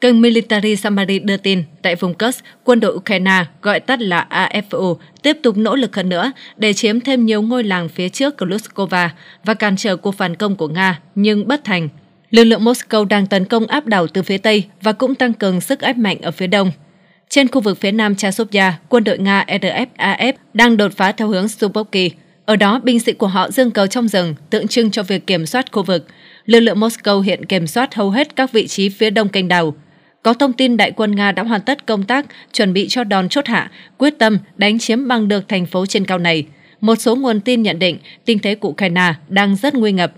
Kênh Military Summary đưa tin, tại vùng Kursk, quân đội Ukraine, gọi tắt là AFO, tiếp tục nỗ lực hơn nữa để chiếm thêm nhiều ngôi làng phía trước Kluskova và cản trở cuộc phản công của Nga, nhưng bất thành. Lực lượng Moscow đang tấn công áp đảo từ phía Tây và cũng tăng cường sức ép mạnh ở phía Đông. Trên khu vực phía nam Chasovia, quân đội Nga RFAF e đang đột phá theo hướng Suboki. Ở đó, binh sĩ của họ dương cầu trong rừng, tượng trưng cho việc kiểm soát khu vực. Lực lượng Moscow hiện kiểm soát hầu hết các vị trí phía đông kênh đảo có thông tin đại quân Nga đã hoàn tất công tác chuẩn bị cho đòn chốt hạ, quyết tâm đánh chiếm bằng được thành phố trên cao này. Một số nguồn tin nhận định tình thế của Ukraine đang rất nguy ngập.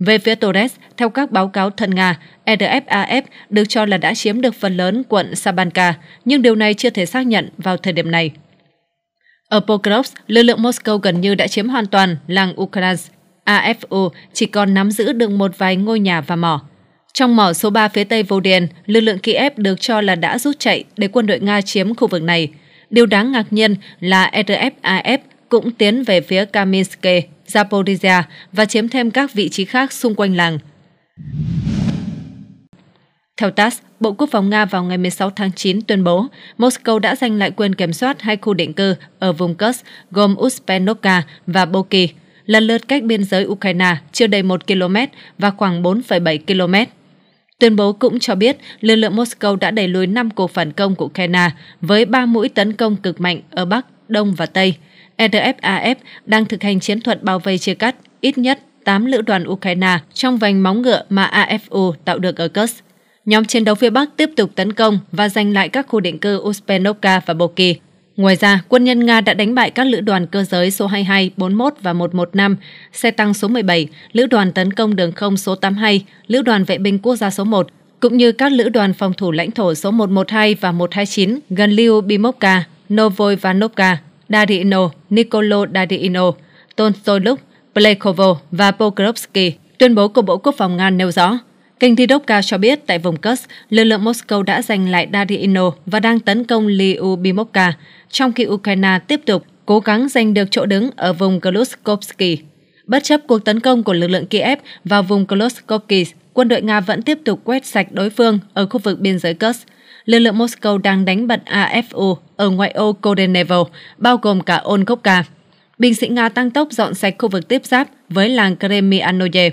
Về phía Torres, theo các báo cáo thân Nga, RFAF e được cho là đã chiếm được phần lớn quận Sabanka, nhưng điều này chưa thể xác nhận vào thời điểm này. Ở Pokrovsk, lực lượng Moscow gần như đã chiếm hoàn toàn làng Ukraine. AFU chỉ còn nắm giữ được một vài ngôi nhà và mỏ. Trong mỏ số 3 phía tây vô điền lực lượng Kiev được cho là đã rút chạy để quân đội Nga chiếm khu vực này. Điều đáng ngạc nhiên là RFAF e cũng tiến về phía Kaminsk, Zaporizhia và chiếm thêm các vị trí khác xung quanh làng. Theo TASS, Bộ Quốc phòng Nga vào ngày 16 tháng 9 tuyên bố Moscow đã giành lại quyền kiểm soát hai khu định cư ở vùng Kursk gồm Uspenovka và Boki, lần lượt cách biên giới Ukraine chưa đầy 1 km và khoảng 4,7 km. Tuyên bố cũng cho biết lực lượng Moscow đã đẩy lùi 5 cuộc phản công của Ukraine với 3 mũi tấn công cực mạnh ở Bắc, Đông và Tây. RFAF e đang thực hành chiến thuật bao vây chia cắt ít nhất 8 lữ đoàn Ukraine trong vành móng ngựa mà AFU tạo được ở Kursk. Nhóm chiến đấu phía Bắc tiếp tục tấn công và giành lại các khu định cư Uspenovka và Boki Ngoài ra, quân nhân Nga đã đánh bại các lữ đoàn cơ giới số 22, 41 và 115, xe tăng số 17, lữ đoàn tấn công đường không số 82, lữ đoàn vệ binh quốc gia số 1, cũng như các lữ đoàn phòng thủ lãnh thổ số 112 và 129 gần Liu Bimovka, Novoy Vanovka, Darino, Nikolo Darino, Tolstoluk, Plekhovo và Pokrovsky. Tuyên bố của Bộ Quốc phòng Nga nêu rõ, Kênh thi đốc cao cho biết tại vùng Kursk, lực lượng Moscow đã giành lại Dariino và đang tấn công Lyubimovka, trong khi Ukraine tiếp tục cố gắng giành được chỗ đứng ở vùng Gloskovsky. Bất chấp cuộc tấn công của lực lượng Kiev vào vùng Gloskovsky, quân đội Nga vẫn tiếp tục quét sạch đối phương ở khu vực biên giới Kursk. Lực lượng Moscow đang đánh bật AFU ở ngoại ô Kodenevo, bao gồm cả Onkovka. Binh sĩ Nga tăng tốc dọn sạch khu vực tiếp giáp với làng Kremianoye.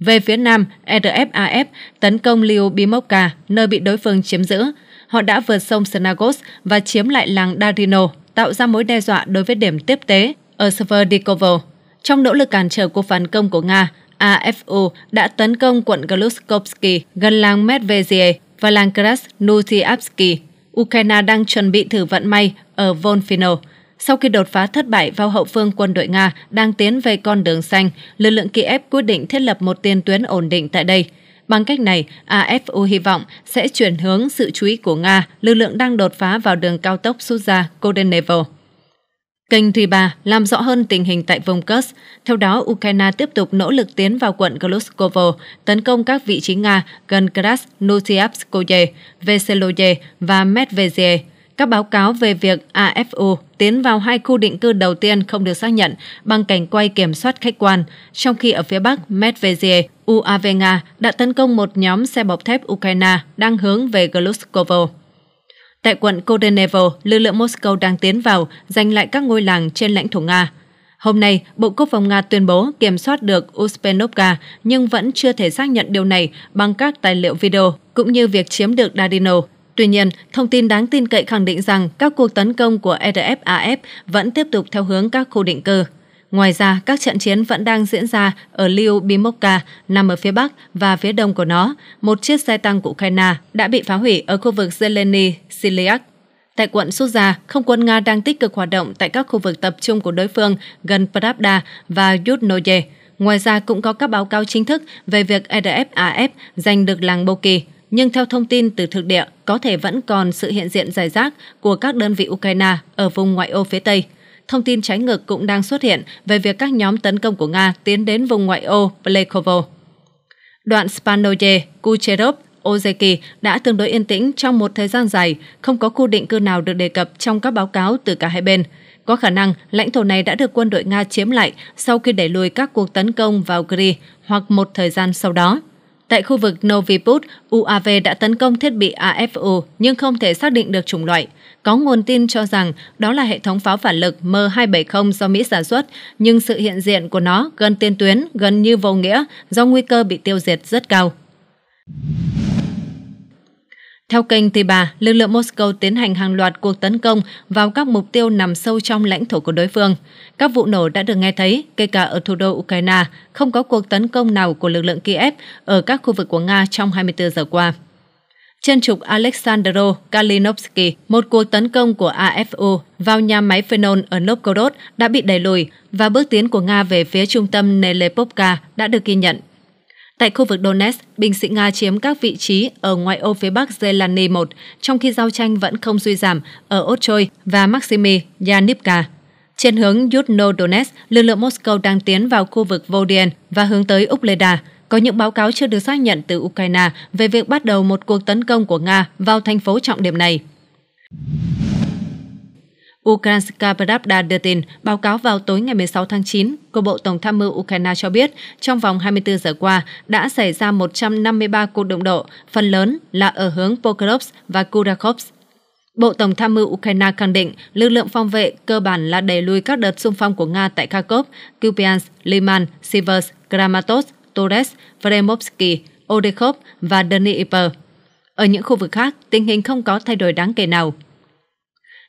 Về phía Nam, RFAF tấn công Liubimovka, nơi bị đối phương chiếm giữ. Họ đã vượt sông senagos và chiếm lại làng Darino, tạo ra mối đe dọa đối với điểm tiếp tế ở Sverdikovo. Trong nỗ lực cản trở cuộc phản công của Nga, AFU đã tấn công quận Gluskovsky gần làng Medvezie và làng Krasnutiavsky. Ukraine đang chuẩn bị thử vận may ở Volfino sau khi đột phá thất bại vào hậu phương quân đội Nga đang tiến về con đường xanh, lực lượng Kiev quyết định thiết lập một tiền tuyến ổn định tại đây. Bằng cách này, AFU hy vọng sẽ chuyển hướng sự chú ý của Nga, lực lượng đang đột phá vào đường cao tốc Suza-Kodenevo. Kênh thứ làm rõ hơn tình hình tại vùng Kurs. Theo đó, Ukraine tiếp tục nỗ lực tiến vào quận Gluskovo, tấn công các vị trí Nga gần Krasnoyarskoye, Veseloye và Medvedye. Các báo cáo về việc AFO tiến vào hai khu định cư đầu tiên không được xác nhận bằng cảnh quay kiểm soát khách quan, trong khi ở phía Bắc Medvedev, UAV Nga đã tấn công một nhóm xe bọc thép Ukraine đang hướng về Gluskovo. Tại quận Kodenevo, lực lượng Moscow đang tiến vào, giành lại các ngôi làng trên lãnh thổ Nga. Hôm nay, Bộ Quốc phòng Nga tuyên bố kiểm soát được Uspenovka nhưng vẫn chưa thể xác nhận điều này bằng các tài liệu video, cũng như việc chiếm được Dadino, Tuy nhiên, thông tin đáng tin cậy khẳng định rằng các cuộc tấn công của RFAF e vẫn tiếp tục theo hướng các khu định cư. Ngoài ra, các trận chiến vẫn đang diễn ra ở Liu nằm ở phía bắc và phía đông của nó. Một chiếc xe tăng của Ukraine đã bị phá hủy ở khu vực Zeleny, Siliak. Tại quận Suza, không quân Nga đang tích cực hoạt động tại các khu vực tập trung của đối phương gần Pravda và Yudnoye. Ngoài ra cũng có các báo cáo chính thức về việc RFAF e giành được làng Boki nhưng theo thông tin từ thực địa, có thể vẫn còn sự hiện diện dài rác của các đơn vị Ukraine ở vùng ngoại ô phía Tây. Thông tin trái ngược cũng đang xuất hiện về việc các nhóm tấn công của Nga tiến đến vùng ngoại ô Plekovo. Đoạn Spanoye, Kucherov, Ozeki đã tương đối yên tĩnh trong một thời gian dài, không có khu định cư nào được đề cập trong các báo cáo từ cả hai bên. Có khả năng lãnh thổ này đã được quân đội Nga chiếm lại sau khi đẩy lùi các cuộc tấn công vào Gri hoặc một thời gian sau đó. Tại khu vực Noviput, UAV đã tấn công thiết bị AFO nhưng không thể xác định được chủng loại. Có nguồn tin cho rằng đó là hệ thống pháo phản lực M270 do Mỹ sản xuất, nhưng sự hiện diện của nó gần tiên tuyến gần như vô nghĩa do nguy cơ bị tiêu diệt rất cao. Theo kênh t bà, lực lượng Moscow tiến hành hàng loạt cuộc tấn công vào các mục tiêu nằm sâu trong lãnh thổ của đối phương. Các vụ nổ đã được nghe thấy, kể cả ở thủ đô Ukraine, không có cuộc tấn công nào của lực lượng Kiev ở các khu vực của Nga trong 24 giờ qua. Trên trục Alexandro Kalinovsky, một cuộc tấn công của AFU vào nhà máy phenol ở Novgorod đã bị đẩy lùi và bước tiến của Nga về phía trung tâm Nelepovka đã được ghi nhận. Tại khu vực Donetsk, binh sĩ Nga chiếm các vị trí ở ngoại ô phía bắc Zelany 1, trong khi giao tranh vẫn không suy giảm ở Ochoy và Maximy Yanivka. Trên hướng Yudno Donetsk, lực lượng Moscow đang tiến vào khu vực Vodien và hướng tới Ukleda. Có những báo cáo chưa được xác nhận từ Ukraine về việc bắt đầu một cuộc tấn công của Nga vào thành phố trọng điểm này. Ukrainska Pravda đưa tin, báo cáo vào tối ngày 16 tháng 9 của Bộ Tổng tham mưu Ukraine cho biết trong vòng 24 giờ qua đã xảy ra 153 cuộc động độ, phần lớn là ở hướng Pokrovsk và Kurakhovsk. Bộ Tổng tham mưu Ukraine khẳng định lực lượng phòng vệ cơ bản là đẩy lùi các đợt xung phong của Nga tại Kharkov, Kupiansk, Liman, Sivers, Kramatorsk, Torres, Vremovsky, Odekhov và Dnipro. Ở những khu vực khác, tình hình không có thay đổi đáng kể nào.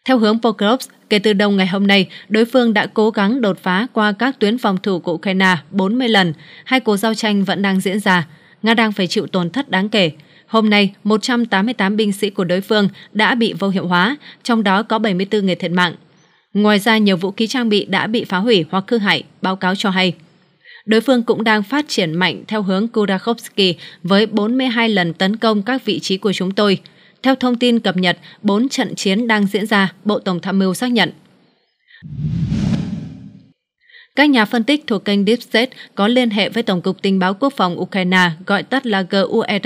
Theo hướng Pokrovsk, kể từ đầu ngày hôm nay, đối phương đã cố gắng đột phá qua các tuyến phòng thủ của Ukraine 40 lần. Hai cuộc giao tranh vẫn đang diễn ra. Nga đang phải chịu tổn thất đáng kể. Hôm nay, 188 binh sĩ của đối phương đã bị vô hiệu hóa, trong đó có 74 người thiệt mạng. Ngoài ra, nhiều vũ khí trang bị đã bị phá hủy hoặc hư hại, báo cáo cho hay. Đối phương cũng đang phát triển mạnh theo hướng Kurakhovsky với 42 lần tấn công các vị trí của chúng tôi – theo thông tin cập nhật, 4 trận chiến đang diễn ra, Bộ Tổng tham mưu xác nhận. Các nhà phân tích thuộc kênh Deep State có liên hệ với Tổng cục Tình báo Quốc phòng Ukraine, gọi tắt là GUR, e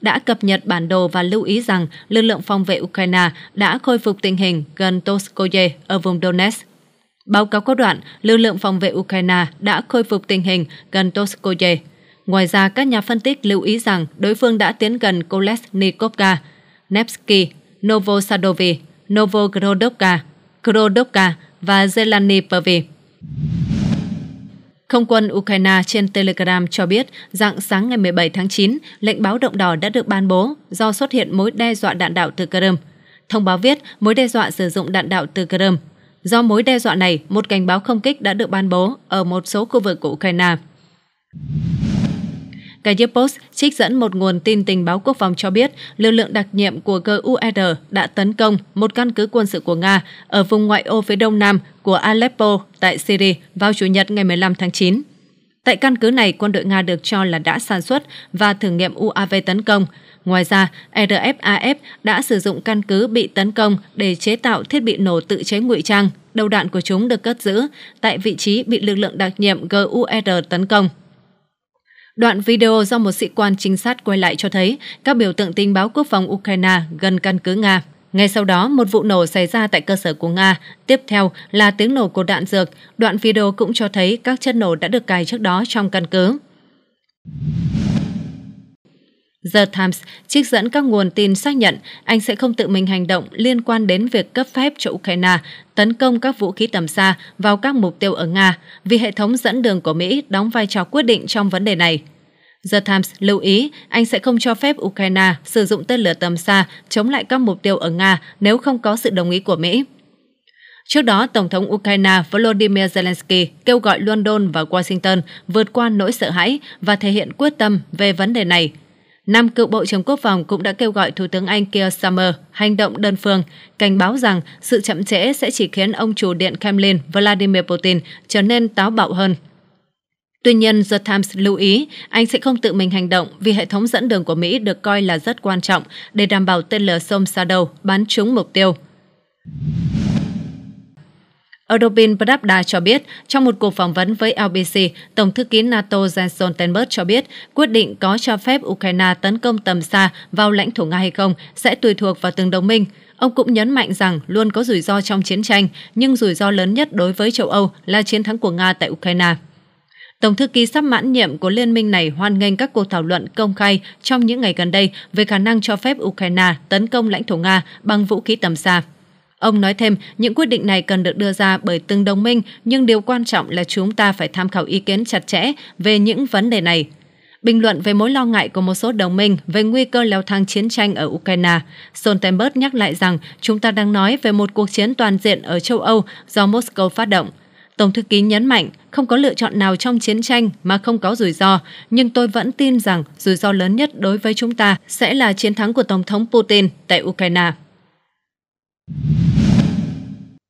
đã cập nhật bản đồ và lưu ý rằng lực lượng phòng vệ Ukraine đã khôi phục tình hình gần Toskoye ở vùng Donetsk. Báo cáo có đoạn, lực lượng phòng vệ Ukraine đã khôi phục tình hình gần Toskoye. Ngoài ra, các nhà phân tích lưu ý rằng đối phương đã tiến gần Kolesnikovka, Nevsky, Novosadovy, Novogrodovka, Krodovka và Zelany Pervy. Không quân Ukraine trên Telegram cho biết dạng sáng ngày 17 tháng 9, lệnh báo động đỏ đã được ban bố do xuất hiện mối đe dọa đạn đạo từ Crimea. Thông báo viết mối đe dọa sử dụng đạn đạo từ Crimea. Do mối đe dọa này, một cảnh báo không kích đã được ban bố ở một số khu vực của Ukraine. Kyiv Post trích dẫn một nguồn tin tình báo quốc phòng cho biết lực lượng đặc nhiệm của GUR e đã tấn công một căn cứ quân sự của Nga ở vùng ngoại ô phía đông nam của Aleppo tại Syria vào Chủ nhật ngày 15 tháng 9. Tại căn cứ này, quân đội Nga được cho là đã sản xuất và thử nghiệm UAV tấn công. Ngoài ra, e RFAF đã sử dụng căn cứ bị tấn công để chế tạo thiết bị nổ tự chế ngụy trang. Đầu đạn của chúng được cất giữ tại vị trí bị lực lượng đặc nhiệm GUR e tấn công. Đoạn video do một sĩ quan trinh sát quay lại cho thấy các biểu tượng tình báo quốc phòng Ukraine gần căn cứ Nga. Ngay sau đó, một vụ nổ xảy ra tại cơ sở của Nga. Tiếp theo là tiếng nổ của đạn dược. Đoạn video cũng cho thấy các chất nổ đã được cài trước đó trong căn cứ. The Times trích dẫn các nguồn tin xác nhận Anh sẽ không tự mình hành động liên quan đến việc cấp phép cho Ukraine tấn công các vũ khí tầm xa vào các mục tiêu ở Nga vì hệ thống dẫn đường của Mỹ đóng vai trò quyết định trong vấn đề này. The Times lưu ý Anh sẽ không cho phép Ukraine sử dụng tên lửa tầm xa chống lại các mục tiêu ở Nga nếu không có sự đồng ý của Mỹ. Trước đó, Tổng thống Ukraine Volodymyr Zelensky kêu gọi London và Washington vượt qua nỗi sợ hãi và thể hiện quyết tâm về vấn đề này – Nam cựu Bộ trưởng Quốc phòng cũng đã kêu gọi Thủ tướng Anh Keir Starmer hành động đơn phương, cảnh báo rằng sự chậm trễ sẽ chỉ khiến ông chủ điện Kremlin Vladimir Putin trở nên táo bạo hơn. Tuy nhiên, The Times lưu ý Anh sẽ không tự mình hành động vì hệ thống dẫn đường của Mỹ được coi là rất quan trọng để đảm bảo tên lửa sông Shadow bắn trúng mục tiêu. Ông Robin Pravda cho biết, trong một cuộc phỏng vấn với LBC, Tổng thư ký NATO Jens Stoltenberg cho biết quyết định có cho phép Ukraine tấn công tầm xa vào lãnh thổ Nga hay không sẽ tùy thuộc vào từng đồng minh. Ông cũng nhấn mạnh rằng luôn có rủi ro trong chiến tranh, nhưng rủi ro lớn nhất đối với châu Âu là chiến thắng của Nga tại Ukraine. Tổng thư ký sắp mãn nhiệm của liên minh này hoan nghênh các cuộc thảo luận công khai trong những ngày gần đây về khả năng cho phép Ukraine tấn công lãnh thổ Nga bằng vũ khí tầm xa. Ông nói thêm, những quyết định này cần được đưa ra bởi từng đồng minh, nhưng điều quan trọng là chúng ta phải tham khảo ý kiến chặt chẽ về những vấn đề này. Bình luận về mối lo ngại của một số đồng minh về nguy cơ leo thang chiến tranh ở Ukraine, Stoltenberg nhắc lại rằng chúng ta đang nói về một cuộc chiến toàn diện ở châu Âu do Moscow phát động. Tổng thư ký nhấn mạnh, không có lựa chọn nào trong chiến tranh mà không có rủi ro, nhưng tôi vẫn tin rằng rủi ro lớn nhất đối với chúng ta sẽ là chiến thắng của Tổng thống Putin tại Ukraine.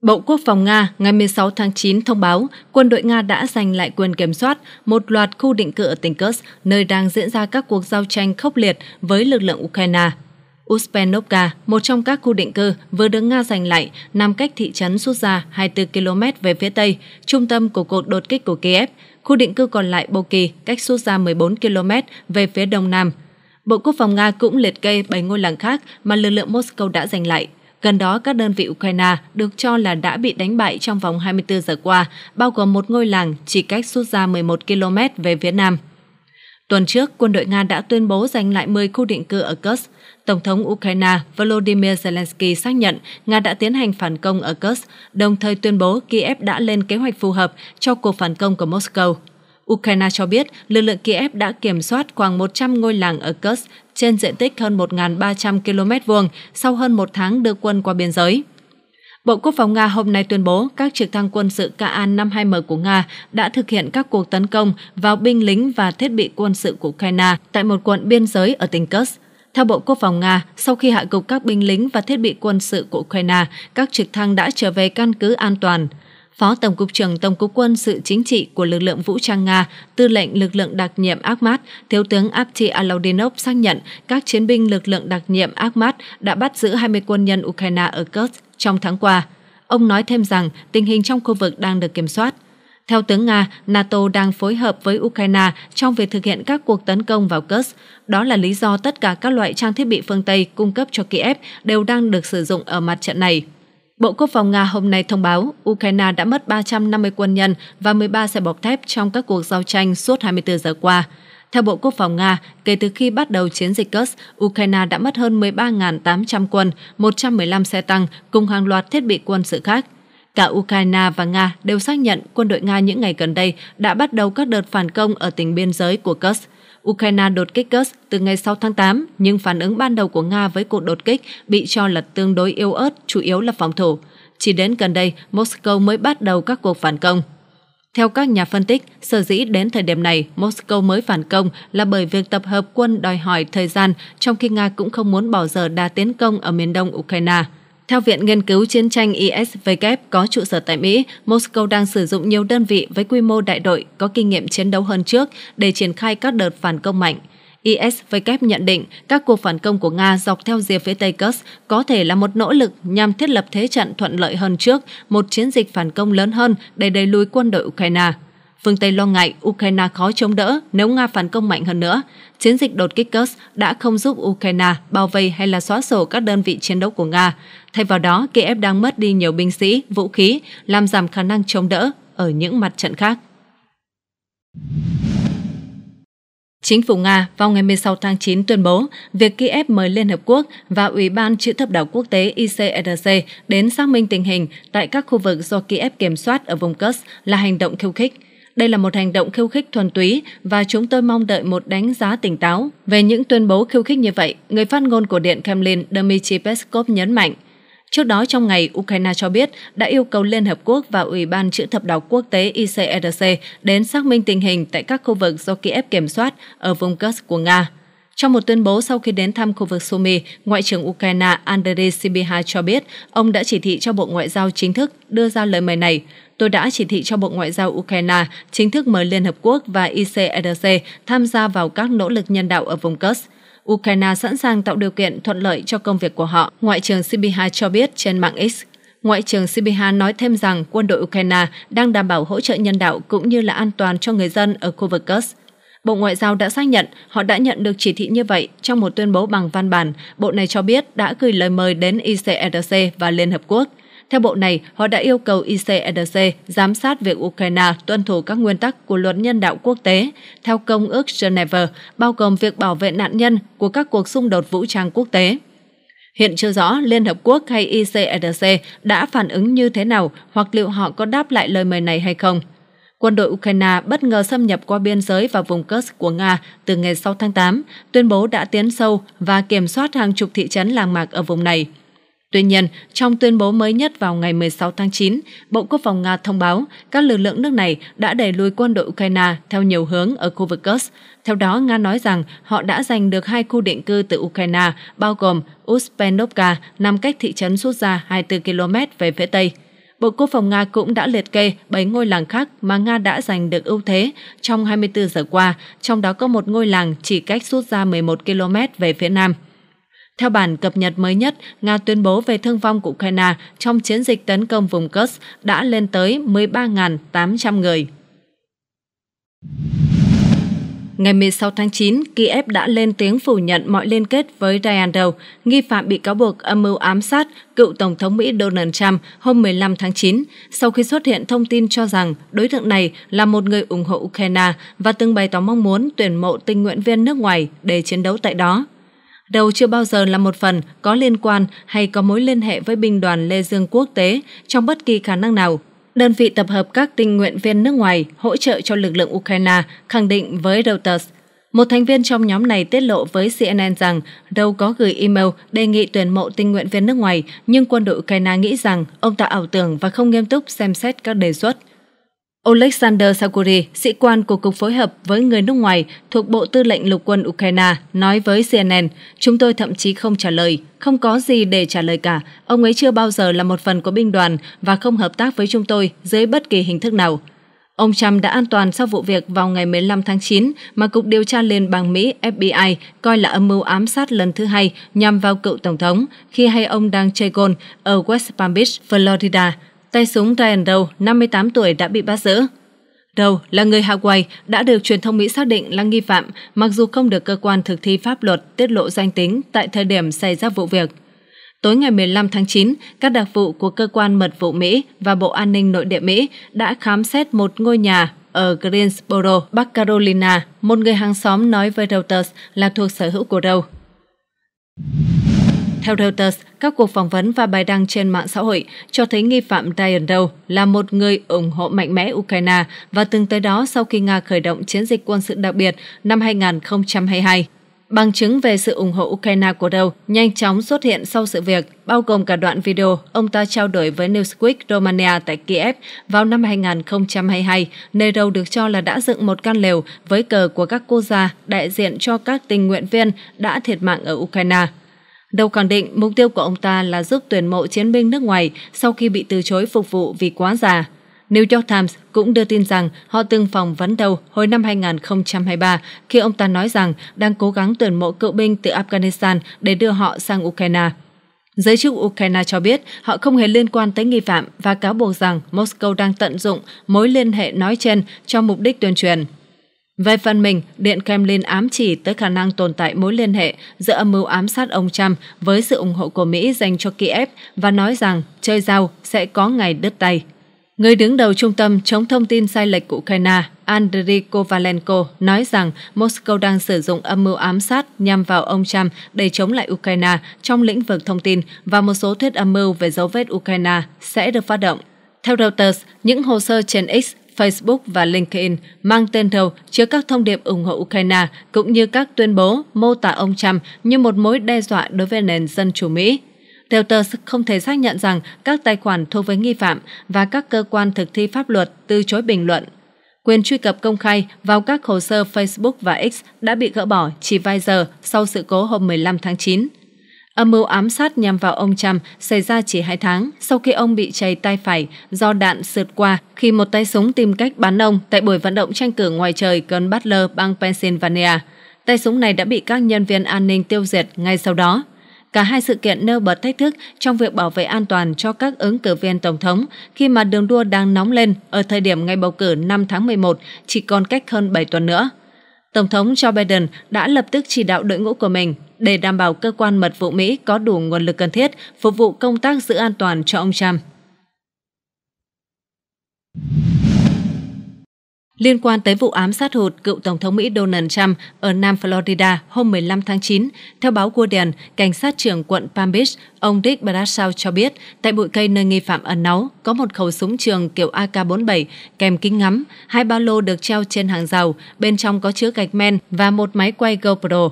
Bộ Quốc phòng Nga ngày 16 tháng 9 thông báo quân đội Nga đã giành lại quyền kiểm soát một loạt khu định cư ở tỉnh Kursk, nơi đang diễn ra các cuộc giao tranh khốc liệt với lực lượng Ukraine. Uspenovka, một trong các khu định cư vừa được Nga giành lại, nằm cách thị trấn Suza 24 km về phía tây, trung tâm của cuộc đột kích của Kiev. Khu định cư còn lại Boki, cách Suza 14 km về phía đông nam. Bộ Quốc phòng Nga cũng liệt kê 7 ngôi làng khác mà lực lượng Moscow đã giành lại. Gần đó, các đơn vị Ukraine được cho là đã bị đánh bại trong vòng 24 giờ qua, bao gồm một ngôi làng chỉ cách rút ra 11 km về phía nam. Tuần trước, quân đội Nga đã tuyên bố giành lại 10 khu định cư ở Kursk. Tổng thống Ukraine Volodymyr Zelensky xác nhận Nga đã tiến hành phản công ở Kursk, đồng thời tuyên bố Kiev đã lên kế hoạch phù hợp cho cuộc phản công của Moscow. Ukraine cho biết lực lượng Kiev đã kiểm soát khoảng 100 ngôi làng ở Kursk trên diện tích hơn 1.300 km vuông sau hơn một tháng đưa quân qua biên giới. Bộ Quốc phòng Nga hôm nay tuyên bố các trực thăng quân sự Ka-52M của Nga đã thực hiện các cuộc tấn công vào binh lính và thiết bị quân sự của Ukraine tại một quận biên giới ở tỉnh Kursk. Theo Bộ Quốc phòng Nga, sau khi hạ gục các binh lính và thiết bị quân sự của Ukraine, các trực thăng đã trở về căn cứ an toàn. Phó Tổng cục trưởng Tổng cục Quân sự Chính trị của lực lượng vũ trang Nga, tư lệnh lực lượng đặc nhiệm Akhmat, Thiếu tướng Apti Alaudinov xác nhận các chiến binh lực lượng đặc nhiệm Akhmat đã bắt giữ 20 quân nhân Ukraine ở Kursk trong tháng qua. Ông nói thêm rằng tình hình trong khu vực đang được kiểm soát. Theo tướng Nga, NATO đang phối hợp với Ukraine trong việc thực hiện các cuộc tấn công vào Kursk. Đó là lý do tất cả các loại trang thiết bị phương Tây cung cấp cho Kiev đều đang được sử dụng ở mặt trận này. Bộ Quốc phòng Nga hôm nay thông báo Ukraine đã mất 350 quân nhân và 13 xe bọc thép trong các cuộc giao tranh suốt 24 giờ qua. Theo Bộ Quốc phòng Nga, kể từ khi bắt đầu chiến dịch Kursk, Ukraine đã mất hơn 13.800 quân, 115 xe tăng cùng hàng loạt thiết bị quân sự khác. Cả Ukraine và Nga đều xác nhận quân đội Nga những ngày gần đây đã bắt đầu các đợt phản công ở tỉnh biên giới của Kursk. Ukraine đột kích Kursk từ ngày 6 tháng 8, nhưng phản ứng ban đầu của Nga với cuộc đột kích bị cho là tương đối yếu ớt, chủ yếu là phòng thủ. Chỉ đến gần đây, Moscow mới bắt đầu các cuộc phản công. Theo các nhà phân tích, sở dĩ đến thời điểm này Moscow mới phản công là bởi việc tập hợp quân đòi hỏi thời gian, trong khi Nga cũng không muốn bỏ giờ đa tiến công ở miền đông Ukraine. Theo Viện Nghiên cứu Chiến tranh ISW có trụ sở tại Mỹ, Moscow đang sử dụng nhiều đơn vị với quy mô đại đội có kinh nghiệm chiến đấu hơn trước để triển khai các đợt phản công mạnh. ISW nhận định các cuộc phản công của Nga dọc theo rìa phía Tây Kursk có thể là một nỗ lực nhằm thiết lập thế trận thuận lợi hơn trước, một chiến dịch phản công lớn hơn để đẩy lùi quân đội Ukraine. Phương Tây lo ngại Ukraine khó chống đỡ nếu Nga phản công mạnh hơn nữa. Chiến dịch đột kích Kursk đã không giúp Ukraine bao vây hay là xóa sổ các đơn vị chiến đấu của Nga. Thay vào đó, Kiev đang mất đi nhiều binh sĩ, vũ khí, làm giảm khả năng chống đỡ ở những mặt trận khác. Chính phủ Nga vào ngày 16 tháng 9 tuyên bố việc Kiev mời Liên Hợp Quốc và Ủy ban Chữ thập đỏ quốc tế ICRC e đến xác minh tình hình tại các khu vực do Kiev kiểm soát ở vùng Kursk là hành động khiêu khích. Đây là một hành động khiêu khích thuần túy và chúng tôi mong đợi một đánh giá tỉnh táo. Về những tuyên bố khiêu khích như vậy, người phát ngôn của Điện Kremlin Dmitry Peskov nhấn mạnh – Trước đó trong ngày, Ukraine cho biết đã yêu cầu Liên Hợp Quốc và Ủy ban Chữ thập đỏ quốc tế ICRC e đến xác minh tình hình tại các khu vực do Kiev kiểm soát ở vùng Kursk của Nga. Trong một tuyên bố sau khi đến thăm khu vực Sumy, Ngoại trưởng Ukraine Andriy Sibiha cho biết ông đã chỉ thị cho Bộ Ngoại giao chính thức đưa ra lời mời này. Tôi đã chỉ thị cho Bộ Ngoại giao Ukraine chính thức mời Liên Hợp Quốc và ICRC e tham gia vào các nỗ lực nhân đạo ở vùng Kursk. Ukraine sẵn sàng tạo điều kiện thuận lợi cho công việc của họ, Ngoại trưởng Sibiha cho biết trên mạng X. Ngoại trưởng Sibiha nói thêm rằng quân đội Ukraine đang đảm bảo hỗ trợ nhân đạo cũng như là an toàn cho người dân ở khu vực Kursk. Bộ Ngoại giao đã xác nhận họ đã nhận được chỉ thị như vậy trong một tuyên bố bằng văn bản. Bộ này cho biết đã gửi lời mời đến ICRC e và Liên Hợp Quốc – theo bộ này, họ đã yêu cầu ICRC e giám sát việc Ukraine tuân thủ các nguyên tắc của luật nhân đạo quốc tế theo Công ước Geneva, bao gồm việc bảo vệ nạn nhân của các cuộc xung đột vũ trang quốc tế. Hiện chưa rõ Liên Hợp Quốc hay ICRC e đã phản ứng như thế nào hoặc liệu họ có đáp lại lời mời này hay không. Quân đội Ukraine bất ngờ xâm nhập qua biên giới vào vùng Kursk của Nga từ ngày 6 tháng 8, tuyên bố đã tiến sâu và kiểm soát hàng chục thị trấn làng mạc ở vùng này. Tuy nhiên, trong tuyên bố mới nhất vào ngày 16 tháng 9, Bộ Quốc phòng Nga thông báo các lực lượng nước này đã đẩy lùi quân đội Ukraine theo nhiều hướng ở khu vực Kursk. Theo đó, Nga nói rằng họ đã giành được hai khu định cư từ Ukraine, bao gồm Uspenovka, nằm cách thị trấn Suza 24 km về phía Tây. Bộ Quốc phòng Nga cũng đã liệt kê 7 ngôi làng khác mà Nga đã giành được ưu thế trong 24 giờ qua, trong đó có một ngôi làng chỉ cách rút ra 11 km về phía nam. Theo bản cập nhật mới nhất, Nga tuyên bố về thương vong của Ukraine trong chiến dịch tấn công vùng Kursk đã lên tới 13.800 người. Ngày 16 tháng 9, Kiev đã lên tiếng phủ nhận mọi liên kết với Rayando, nghi phạm bị cáo buộc âm mưu ám sát cựu Tổng thống Mỹ Donald Trump hôm 15 tháng 9, sau khi xuất hiện thông tin cho rằng đối tượng này là một người ủng hộ Ukraine và từng bày tỏ mong muốn tuyển mộ tình nguyện viên nước ngoài để chiến đấu tại đó. Đầu chưa bao giờ là một phần có liên quan hay có mối liên hệ với binh đoàn Lê Dương quốc tế trong bất kỳ khả năng nào. Đơn vị tập hợp các tình nguyện viên nước ngoài hỗ trợ cho lực lượng Ukraine khẳng định với Reuters. Một thành viên trong nhóm này tiết lộ với CNN rằng đâu có gửi email đề nghị tuyển mộ tình nguyện viên nước ngoài, nhưng quân đội Ukraine nghĩ rằng ông ta ảo tưởng và không nghiêm túc xem xét các đề xuất. Oleksandr Sakuri, sĩ quan của Cục Phối hợp với người nước ngoài thuộc Bộ Tư lệnh Lục quân Ukraine, nói với CNN, chúng tôi thậm chí không trả lời, không có gì để trả lời cả. Ông ấy chưa bao giờ là một phần của binh đoàn và không hợp tác với chúng tôi dưới bất kỳ hình thức nào. Ông Trump đã an toàn sau vụ việc vào ngày 15 tháng 9 mà Cục Điều tra Liên bang Mỹ FBI coi là âm mưu ám sát lần thứ hai nhằm vào cựu Tổng thống khi hay ông đang chơi golf ở West Palm Beach, Florida tay súng Ryan Rowe, 58 tuổi đã bị bắt giữ. Rowe là người Hawaii đã được truyền thông Mỹ xác định là nghi phạm mặc dù không được cơ quan thực thi pháp luật tiết lộ danh tính tại thời điểm xảy ra vụ việc. Tối ngày 15 tháng 9, các đặc vụ của cơ quan mật vụ Mỹ và Bộ An ninh Nội địa Mỹ đã khám xét một ngôi nhà ở Greensboro, Bắc Carolina, một người hàng xóm nói với Reuters là thuộc sở hữu của Rowe. Theo Reuters, các cuộc phỏng vấn và bài đăng trên mạng xã hội cho thấy nghi phạm Dayendo là một người ủng hộ mạnh mẽ Ukraine và từng tới đó sau khi Nga khởi động chiến dịch quân sự đặc biệt năm 2022. Bằng chứng về sự ủng hộ Ukraine của Râu nhanh chóng xuất hiện sau sự việc, bao gồm cả đoạn video ông ta trao đổi với Newsweek Romania tại Kiev vào năm 2022, nơi Râu được cho là đã dựng một căn lều với cờ của các quốc gia đại diện cho các tình nguyện viên đã thiệt mạng ở Ukraine. Đầu khẳng định mục tiêu của ông ta là giúp tuyển mộ chiến binh nước ngoài sau khi bị từ chối phục vụ vì quá già. New York Times cũng đưa tin rằng họ từng phòng vấn đầu hồi năm 2023 khi ông ta nói rằng đang cố gắng tuyển mộ cựu binh từ Afghanistan để đưa họ sang Ukraine. Giới chức Ukraine cho biết họ không hề liên quan tới nghi phạm và cáo buộc rằng Moscow đang tận dụng mối liên hệ nói trên cho mục đích tuyên truyền. Về phần mình, Điện Kremlin ám chỉ tới khả năng tồn tại mối liên hệ giữa âm mưu ám sát ông Trump với sự ủng hộ của Mỹ dành cho Kiev và nói rằng chơi dao sẽ có ngày đứt tay. Người đứng đầu Trung tâm chống thông tin sai lệch của Ukraine, Andriy Kovalenko, nói rằng Moscow đang sử dụng âm mưu ám sát nhằm vào ông Trump để chống lại Ukraine trong lĩnh vực thông tin và một số thuyết âm mưu về dấu vết Ukraine sẽ được phát động. Theo Reuters, những hồ sơ trên X Facebook và LinkedIn mang tên đầu chứa các thông điệp ủng hộ Ukraine cũng như các tuyên bố mô tả ông Trump như một mối đe dọa đối với nền dân chủ Mỹ. Reuters không thể xác nhận rằng các tài khoản thuộc với nghi phạm và các cơ quan thực thi pháp luật từ chối bình luận. Quyền truy cập công khai vào các hồ sơ Facebook và X đã bị gỡ bỏ chỉ vài giờ sau sự cố hôm 15 tháng 9. Âm mưu ám sát nhằm vào ông Trump xảy ra chỉ 2 tháng sau khi ông bị chảy tay phải do đạn sượt qua khi một tay súng tìm cách bắn ông tại buổi vận động tranh cử ngoài trời gần Butler, bang Pennsylvania. Tay súng này đã bị các nhân viên an ninh tiêu diệt ngay sau đó. Cả hai sự kiện nêu bật thách thức trong việc bảo vệ an toàn cho các ứng cử viên tổng thống khi mà đường đua đang nóng lên ở thời điểm ngày bầu cử 5 tháng 11 chỉ còn cách hơn 7 tuần nữa. Tổng thống Joe Biden đã lập tức chỉ đạo đội ngũ của mình để đảm bảo cơ quan mật vụ Mỹ có đủ nguồn lực cần thiết phục vụ công tác giữ an toàn cho ông Trump. Liên quan tới vụ ám sát hụt cựu Tổng thống Mỹ Donald Trump ở Nam Florida hôm 15 tháng 9, theo báo Guardian, cảnh sát trưởng quận Palm Beach, ông Dick Bradshaw cho biết tại bụi cây nơi nghi phạm ẩn náu có một khẩu súng trường kiểu AK-47 kèm kính ngắm, hai ba lô được treo trên hàng rào, bên trong có chứa gạch men và một máy quay GoPro.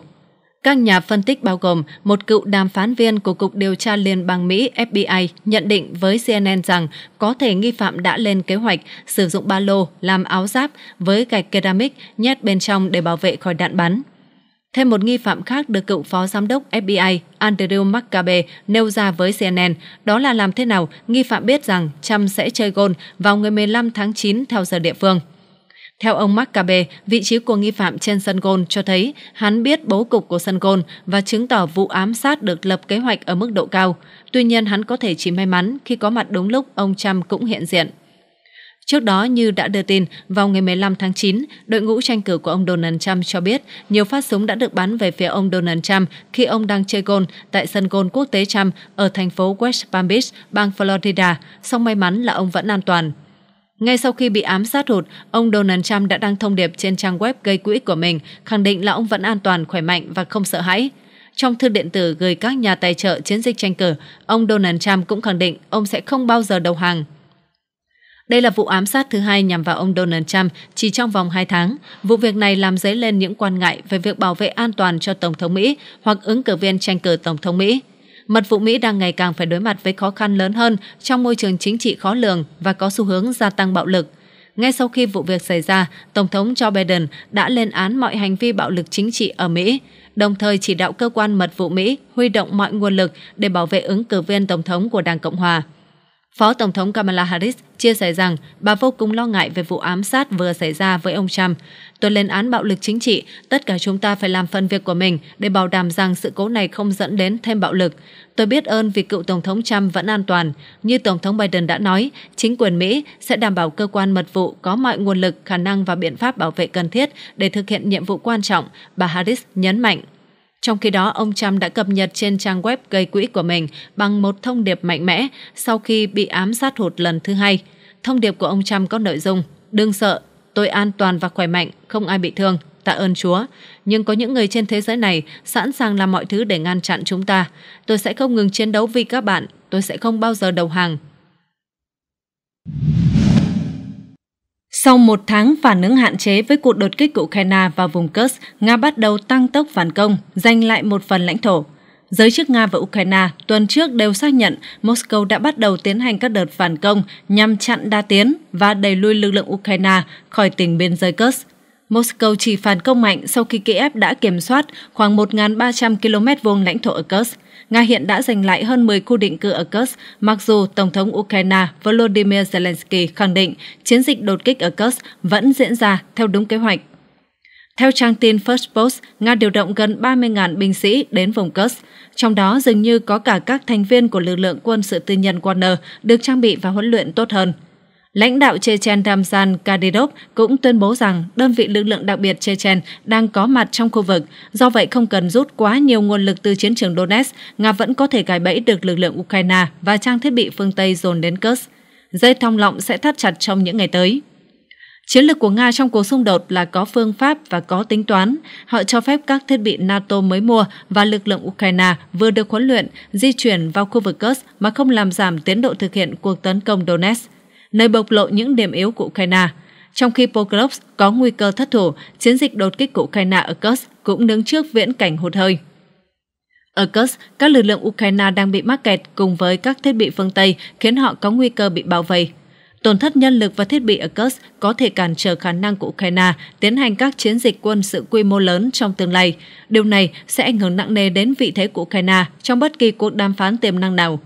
Các nhà phân tích bao gồm một cựu đàm phán viên của Cục Điều tra Liên bang Mỹ FBI nhận định với CNN rằng có thể nghi phạm đã lên kế hoạch sử dụng ba lô làm áo giáp với gạch ceramic nhét bên trong để bảo vệ khỏi đạn bắn. Thêm một nghi phạm khác được cựu phó giám đốc FBI Andrew McCabe nêu ra với CNN, đó là làm thế nào nghi phạm biết rằng Trump sẽ chơi gôn vào ngày 15 tháng 9 theo giờ địa phương – theo ông Maccabe, vị trí của nghi phạm trên sân gôn cho thấy hắn biết bố cục của sân gôn và chứng tỏ vụ ám sát được lập kế hoạch ở mức độ cao. Tuy nhiên, hắn có thể chỉ may mắn khi có mặt đúng lúc ông Trump cũng hiện diện. Trước đó như đã đưa tin, vào ngày 15 tháng 9, đội ngũ tranh cử của ông Donald Trump cho biết nhiều phát súng đã được bắn về phía ông Donald Trump khi ông đang chơi gôn tại sân gôn quốc tế Trump ở thành phố West Palm Beach, bang Florida, song may mắn là ông vẫn an toàn. Ngay sau khi bị ám sát hụt, ông Donald Trump đã đăng thông điệp trên trang web gây quỹ của mình, khẳng định là ông vẫn an toàn, khỏe mạnh và không sợ hãi. Trong thư điện tử gửi các nhà tài trợ chiến dịch tranh cử, ông Donald Trump cũng khẳng định ông sẽ không bao giờ đầu hàng. Đây là vụ ám sát thứ hai nhằm vào ông Donald Trump chỉ trong vòng 2 tháng. Vụ việc này làm dấy lên những quan ngại về việc bảo vệ an toàn cho Tổng thống Mỹ hoặc ứng cử viên tranh cử Tổng thống Mỹ mật vụ Mỹ đang ngày càng phải đối mặt với khó khăn lớn hơn trong môi trường chính trị khó lường và có xu hướng gia tăng bạo lực. Ngay sau khi vụ việc xảy ra, Tổng thống Joe Biden đã lên án mọi hành vi bạo lực chính trị ở Mỹ, đồng thời chỉ đạo cơ quan mật vụ Mỹ huy động mọi nguồn lực để bảo vệ ứng cử viên Tổng thống của Đảng Cộng Hòa. Phó Tổng thống Kamala Harris chia sẻ rằng bà vô cùng lo ngại về vụ ám sát vừa xảy ra với ông Trump. Tôi lên án bạo lực chính trị, tất cả chúng ta phải làm phần việc của mình để bảo đảm rằng sự cố này không dẫn đến thêm bạo lực. Tôi biết ơn vì cựu Tổng thống Trump vẫn an toàn. Như Tổng thống Biden đã nói, chính quyền Mỹ sẽ đảm bảo cơ quan mật vụ có mọi nguồn lực, khả năng và biện pháp bảo vệ cần thiết để thực hiện nhiệm vụ quan trọng, bà Harris nhấn mạnh. Trong khi đó, ông Trump đã cập nhật trên trang web gây quỹ của mình bằng một thông điệp mạnh mẽ sau khi bị ám sát hụt lần thứ hai. Thông điệp của ông Trump có nội dung, đừng sợ, Tôi an toàn và khỏe mạnh, không ai bị thương, tạ ơn Chúa. Nhưng có những người trên thế giới này sẵn sàng làm mọi thứ để ngăn chặn chúng ta. Tôi sẽ không ngừng chiến đấu vì các bạn, tôi sẽ không bao giờ đầu hàng. Sau một tháng phản ứng hạn chế với cuộc đột kích của Ukraine vào vùng Kursk, Nga bắt đầu tăng tốc phản công, giành lại một phần lãnh thổ. Giới chức Nga và Ukraine tuần trước đều xác nhận Moscow đã bắt đầu tiến hành các đợt phản công nhằm chặn đa tiến và đẩy lui lực lượng Ukraine khỏi tỉnh biên giới Kursk. Moscow chỉ phản công mạnh sau khi Kiev đã kiểm soát khoảng 1.300 km vuông lãnh thổ ở Kursk. Nga hiện đã giành lại hơn 10 khu định cư ở Kursk, mặc dù Tổng thống Ukraine Volodymyr Zelensky khẳng định chiến dịch đột kích ở Kursk vẫn diễn ra theo đúng kế hoạch. Theo trang tin First Post, Nga điều động gần 30.000 binh sĩ đến vùng Kursk, trong đó dường như có cả các thành viên của lực lượng quân sự tư nhân Wagner được trang bị và huấn luyện tốt hơn. Lãnh đạo Chechen Ramzan Kadyrov cũng tuyên bố rằng đơn vị lực lượng đặc biệt Chechen đang có mặt trong khu vực, do vậy không cần rút quá nhiều nguồn lực từ chiến trường Donetsk, Nga vẫn có thể cài bẫy được lực lượng Ukraine và trang thiết bị phương Tây dồn đến Kursk. Dây thong lọng sẽ thắt chặt trong những ngày tới. Chiến lược của Nga trong cuộc xung đột là có phương pháp và có tính toán. Họ cho phép các thiết bị NATO mới mua và lực lượng Ukraine vừa được huấn luyện di chuyển vào khu vực Kursk mà không làm giảm tiến độ thực hiện cuộc tấn công Donetsk, nơi bộc lộ những điểm yếu của Ukraine. Trong khi Pokrovsk có nguy cơ thất thủ, chiến dịch đột kích của Ukraine ở Kursk cũng đứng trước viễn cảnh hụt hơi. Ở Kursk, các lực lượng Ukraine đang bị mắc kẹt cùng với các thiết bị phương Tây khiến họ có nguy cơ bị bao vây. Tổn thất nhân lực và thiết bị ở Kursk có thể cản trở khả năng của Ukraine tiến hành các chiến dịch quân sự quy mô lớn trong tương lai. Điều này sẽ ảnh hưởng nặng nề đến vị thế của Ukraine trong bất kỳ cuộc đàm phán tiềm năng nào.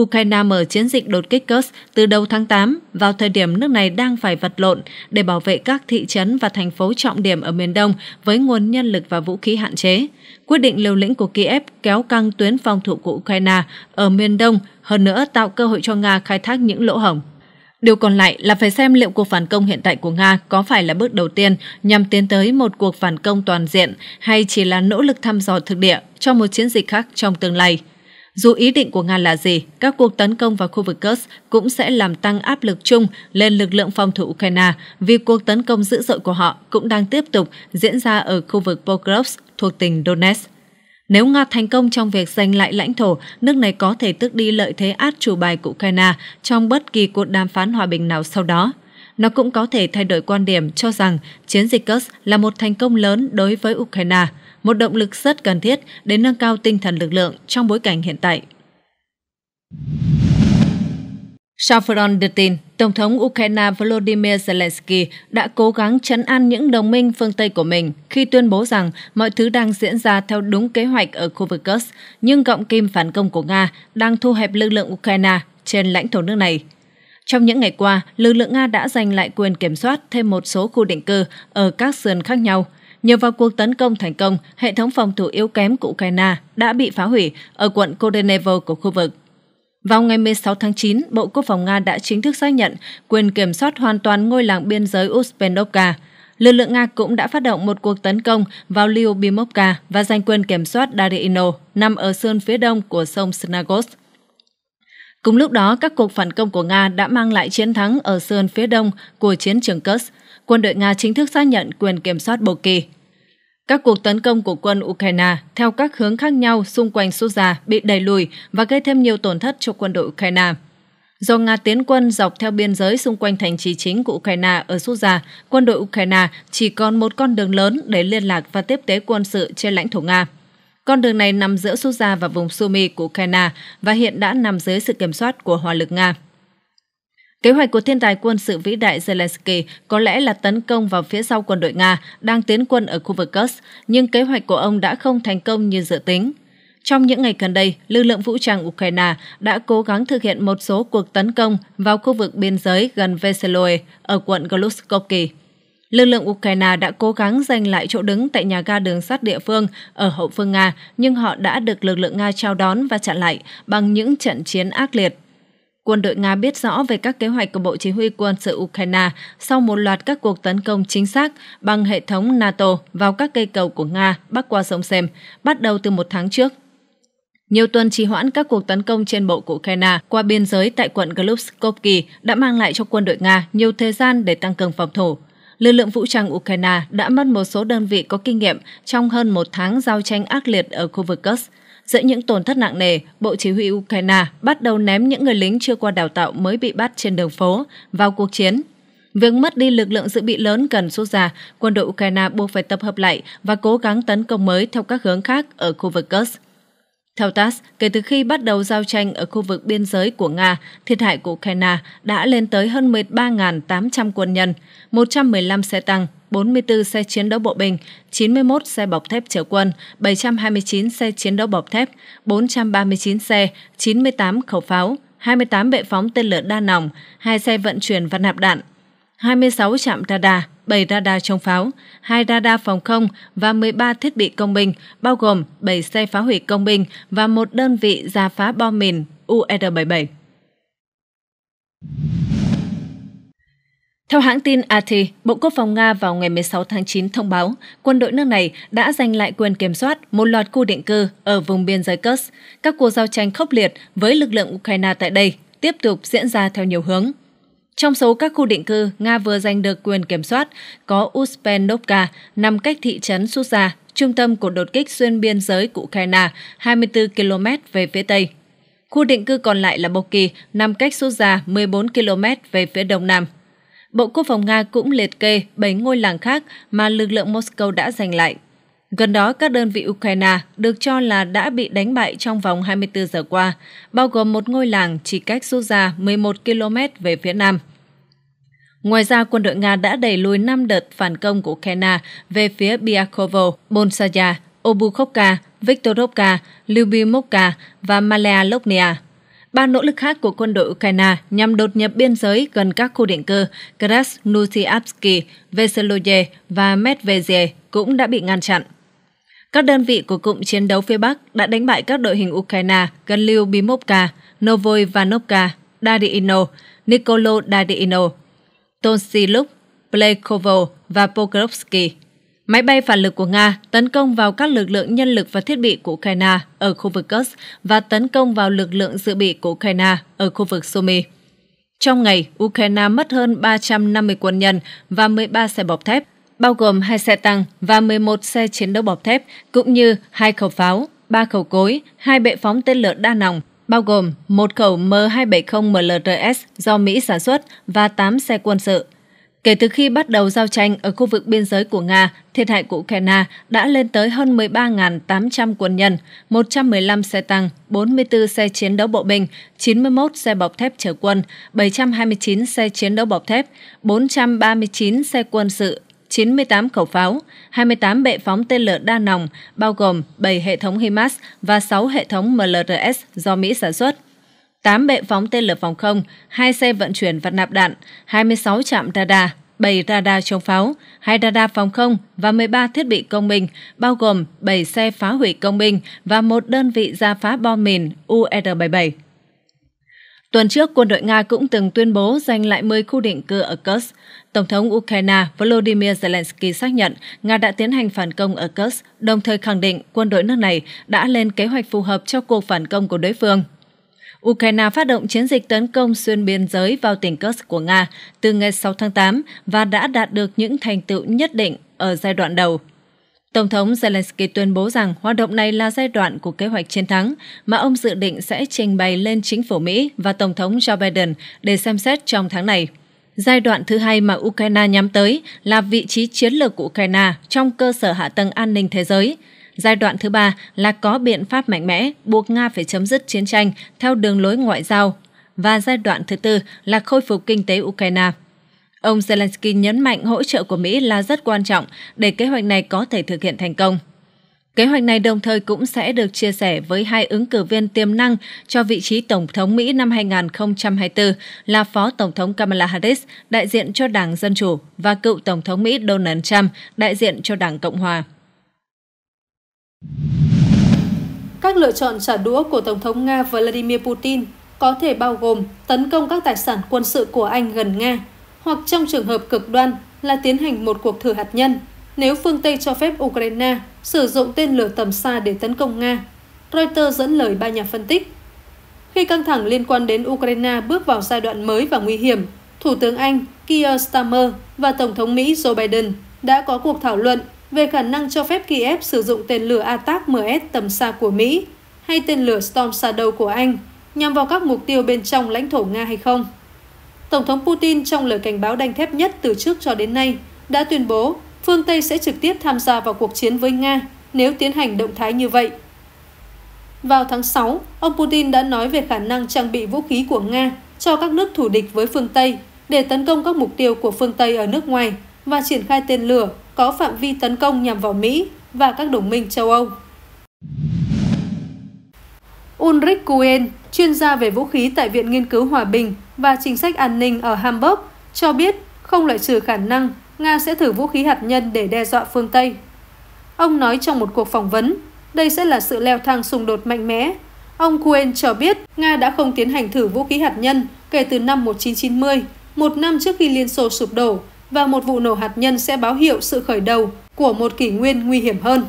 Ukraine mở chiến dịch đột kích Kursk từ đầu tháng 8 vào thời điểm nước này đang phải vật lộn để bảo vệ các thị trấn và thành phố trọng điểm ở miền Đông với nguồn nhân lực và vũ khí hạn chế. Quyết định liều lĩnh của Kiev kéo căng tuyến phòng thủ của Ukraine ở miền Đông, hơn nữa tạo cơ hội cho Nga khai thác những lỗ hổng. Điều còn lại là phải xem liệu cuộc phản công hiện tại của Nga có phải là bước đầu tiên nhằm tiến tới một cuộc phản công toàn diện hay chỉ là nỗ lực thăm dò thực địa cho một chiến dịch khác trong tương lai. Dù ý định của Nga là gì, các cuộc tấn công vào khu vực Kursk cũng sẽ làm tăng áp lực chung lên lực lượng phòng thủ Ukraine vì cuộc tấn công dữ dội của họ cũng đang tiếp tục diễn ra ở khu vực Pokrovsk thuộc tỉnh Donetsk. Nếu Nga thành công trong việc giành lại lãnh thổ, nước này có thể tước đi lợi thế át chủ bài của Ukraine trong bất kỳ cuộc đàm phán hòa bình nào sau đó. Nó cũng có thể thay đổi quan điểm cho rằng chiến dịch Kursk là một thành công lớn đối với Ukraine, một động lực rất cần thiết để nâng cao tinh thần lực lượng trong bối cảnh hiện tại. Saffron đưa tin, Tổng thống Ukraine Volodymyr Zelensky đã cố gắng chấn an những đồng minh phương Tây của mình khi tuyên bố rằng mọi thứ đang diễn ra theo đúng kế hoạch ở khu vực Kursk, nhưng cộng kim phản công của Nga đang thu hẹp lực lượng Ukraine trên lãnh thổ nước này. Trong những ngày qua, lực lượng Nga đã giành lại quyền kiểm soát thêm một số khu định cư ở các sườn khác nhau. Nhờ vào cuộc tấn công thành công, hệ thống phòng thủ yếu kém của Ukraine đã bị phá hủy ở quận Kodenevo của khu vực vào ngày 16 tháng 9, Bộ Quốc phòng Nga đã chính thức xác nhận quyền kiểm soát hoàn toàn ngôi làng biên giới Uspenovka. Lực lượng Nga cũng đã phát động một cuộc tấn công vào Lyubimovka và giành quyền kiểm soát Darino, nằm ở sơn phía đông của sông Snagos. Cùng lúc đó, các cuộc phản công của Nga đã mang lại chiến thắng ở sơn phía đông của chiến trường Kursk. Quân đội Nga chính thức xác nhận quyền kiểm soát Bộ Kỳ. Các cuộc tấn công của quân Ukraine theo các hướng khác nhau xung quanh Suza bị đẩy lùi và gây thêm nhiều tổn thất cho quân đội Ukraine. Do Nga tiến quân dọc theo biên giới xung quanh thành trì chính của Ukraine ở Suza, quân đội Ukraine chỉ còn một con đường lớn để liên lạc và tiếp tế quân sự trên lãnh thổ Nga. Con đường này nằm giữa Suza và vùng Sumy của Ukraine và hiện đã nằm dưới sự kiểm soát của hỏa lực Nga. Kế hoạch của thiên tài quân sự vĩ đại Zelensky có lẽ là tấn công vào phía sau quân đội Nga đang tiến quân ở khu vực Kursk, nhưng kế hoạch của ông đã không thành công như dự tính. Trong những ngày gần đây, lực lượng vũ trang Ukraine đã cố gắng thực hiện một số cuộc tấn công vào khu vực biên giới gần Veseloe ở quận Golushkovky. Lực lượng Ukraine đã cố gắng giành lại chỗ đứng tại nhà ga đường sắt địa phương ở hậu phương Nga, nhưng họ đã được lực lượng Nga trao đón và chặn lại bằng những trận chiến ác liệt quân đội Nga biết rõ về các kế hoạch của Bộ Chỉ huy quân sự Ukraine sau một loạt các cuộc tấn công chính xác bằng hệ thống NATO vào các cây cầu của Nga bắc qua sông Sem, bắt đầu từ một tháng trước. Nhiều tuần trì hoãn các cuộc tấn công trên bộ của Ukraine qua biên giới tại quận Glubskovky đã mang lại cho quân đội Nga nhiều thời gian để tăng cường phòng thủ. Lực lượng vũ trang Ukraine đã mất một số đơn vị có kinh nghiệm trong hơn một tháng giao tranh ác liệt ở khu vực Kursk Giữa những tổn thất nặng nề, Bộ Chỉ huy Ukraine bắt đầu ném những người lính chưa qua đào tạo mới bị bắt trên đường phố vào cuộc chiến. Việc mất đi lực lượng dự bị lớn cần rút ra, quân đội Ukraine buộc phải tập hợp lại và cố gắng tấn công mới theo các hướng khác ở khu vực Kursk. Theo TASS, kể từ khi bắt đầu giao tranh ở khu vực biên giới của Nga, thiệt hại của Ukraine đã lên tới hơn 13.800 quân nhân, 115 xe tăng, 44 xe chiến đấu bộ binh, 91 xe bọc thép chở quân, 729 xe chiến đấu bọc thép, 439 xe, 98 khẩu pháo, 28 bệ phóng tên lửa đa nòng, 2 xe vận chuyển và nạp đạn, 26 trạm radar, 7 radar chống pháo, 2 radar phòng không và 13 thiết bị công binh, bao gồm 7 xe phá hủy công binh và một đơn vị giả phá bom mìn UR-77. E theo hãng tin AT, Bộ Quốc phòng Nga vào ngày 16 tháng 9 thông báo quân đội nước này đã giành lại quyền kiểm soát một loạt khu định cư ở vùng biên giới Kursk. Các cuộc giao tranh khốc liệt với lực lượng Ukraine tại đây tiếp tục diễn ra theo nhiều hướng. Trong số các khu định cư, Nga vừa giành được quyền kiểm soát có Uspenovka nằm cách thị trấn Susa, trung tâm của đột kích xuyên biên giới của Ukraine, 24 km về phía Tây. Khu định cư còn lại là Boki, nằm cách Susa 14 km về phía Đông Nam. Bộ Quốc phòng Nga cũng liệt kê 7 ngôi làng khác mà lực lượng Moscow đã giành lại. Gần đó, các đơn vị Ukraine được cho là đã bị đánh bại trong vòng 24 giờ qua, bao gồm một ngôi làng chỉ cách Suza 11 km về phía nam. Ngoài ra, quân đội Nga đã đẩy lùi 5 đợt phản công của ukraine về phía Biakovo, Bolsaya, Obukhovka, Viktorovka, Lyubimovka và Malaya Lopnia. Ba nỗ lực khác của quân đội Ukraine nhằm đột nhập biên giới gần các khu định cư Krasnutiavsky, Veseloye và Medvedye cũng đã bị ngăn chặn. Các đơn vị của cụm chiến đấu phía Bắc đã đánh bại các đội hình Ukraine gần Lyubimovka, Novoivanovka, Dadiino, Nikolo Dadiino Tonsiluk, Plekovo và Pokrovsky. Máy bay phản lực của Nga tấn công vào các lực lượng nhân lực và thiết bị của Ukraine ở khu vực Kursk và tấn công vào lực lượng dự bị của Ukraine ở khu vực Sumy. Trong ngày, Ukraine mất hơn 350 quân nhân và 13 xe bọc thép, bao gồm 2 xe tăng và 11 xe chiến đấu bọc thép, cũng như 2 khẩu pháo, 3 khẩu cối, 2 bệ phóng tên lửa đa nòng, bao gồm một khẩu M270MLRS do Mỹ sản xuất và 8 xe quân sự. Kể từ khi bắt đầu giao tranh ở khu vực biên giới của Nga, thiệt hại của Ukraine đã lên tới hơn 13.800 quân nhân, 115 xe tăng, 44 xe chiến đấu bộ binh, 91 xe bọc thép chở quân, 729 xe chiến đấu bọc thép, 439 xe quân sự 98 khẩu pháo, 28 bệ phóng tên lửa đa nòng, bao gồm 7 hệ thống HIMARS và 6 hệ thống MLRS do Mỹ sản xuất. 8 bệ phóng tên lửa phòng không, 2 xe vận chuyển vật nạp đạn, 26 trạm radar, 7 radar chống pháo, 2 radar phòng không và 13 thiết bị công binh, bao gồm 7 xe phá hủy công binh và một đơn vị ra phá bom mìn UR-77. Tuần trước, quân đội Nga cũng từng tuyên bố giành lại 10 khu định cư ở Kursk. Tổng thống Ukraine Volodymyr Zelensky xác nhận Nga đã tiến hành phản công ở Kursk, đồng thời khẳng định quân đội nước này đã lên kế hoạch phù hợp cho cuộc phản công của đối phương. Ukraine phát động chiến dịch tấn công xuyên biên giới vào tỉnh Kursk của Nga từ ngày 6 tháng 8 và đã đạt được những thành tựu nhất định ở giai đoạn đầu. Tổng thống Zelensky tuyên bố rằng hoạt động này là giai đoạn của kế hoạch chiến thắng mà ông dự định sẽ trình bày lên chính phủ Mỹ và Tổng thống Joe Biden để xem xét trong tháng này. Giai đoạn thứ hai mà Ukraine nhắm tới là vị trí chiến lược của Ukraine trong cơ sở hạ tầng an ninh thế giới. Giai đoạn thứ ba là có biện pháp mạnh mẽ buộc Nga phải chấm dứt chiến tranh theo đường lối ngoại giao. Và giai đoạn thứ tư là khôi phục kinh tế Ukraine. Ông Zelensky nhấn mạnh hỗ trợ của Mỹ là rất quan trọng để kế hoạch này có thể thực hiện thành công. Kế hoạch này đồng thời cũng sẽ được chia sẻ với hai ứng cử viên tiềm năng cho vị trí Tổng thống Mỹ năm 2024 là Phó Tổng thống Kamala Harris, đại diện cho Đảng Dân Chủ, và cựu Tổng thống Mỹ Donald Trump, đại diện cho Đảng Cộng Hòa. Các lựa chọn trả đũa của Tổng thống Nga Vladimir Putin có thể bao gồm tấn công các tài sản quân sự của Anh gần Nga, hoặc trong trường hợp cực đoan là tiến hành một cuộc thử hạt nhân – nếu phương Tây cho phép Ukraine sử dụng tên lửa tầm xa để tấn công Nga. Reuters dẫn lời ba nhà phân tích. Khi căng thẳng liên quan đến Ukraine bước vào giai đoạn mới và nguy hiểm, Thủ tướng Anh Keir Starmer và Tổng thống Mỹ Joe Biden đã có cuộc thảo luận về khả năng cho phép Kiev sử dụng tên lửa ATAC-MS tầm xa của Mỹ hay tên lửa Storm Shadow của Anh nhằm vào các mục tiêu bên trong lãnh thổ Nga hay không. Tổng thống Putin trong lời cảnh báo đanh thép nhất từ trước cho đến nay đã tuyên bố phương Tây sẽ trực tiếp tham gia vào cuộc chiến với Nga nếu tiến hành động thái như vậy. Vào tháng 6, ông Putin đã nói về khả năng trang bị vũ khí của Nga cho các nước thủ địch với phương Tây để tấn công các mục tiêu của phương Tây ở nước ngoài và triển khai tên lửa có phạm vi tấn công nhằm vào Mỹ và các đồng minh châu Âu. Ulrich Kuen, chuyên gia về vũ khí tại Viện Nghiên cứu Hòa bình và Chính sách An ninh ở Hamburg, cho biết không loại trừ khả năng Nga sẽ thử vũ khí hạt nhân để đe dọa phương Tây. Ông nói trong một cuộc phỏng vấn, đây sẽ là sự leo thang xung đột mạnh mẽ. Ông Cohen cho biết Nga đã không tiến hành thử vũ khí hạt nhân kể từ năm 1990, một năm trước khi Liên Xô sụp đổ, và một vụ nổ hạt nhân sẽ báo hiệu sự khởi đầu của một kỷ nguyên nguy hiểm hơn.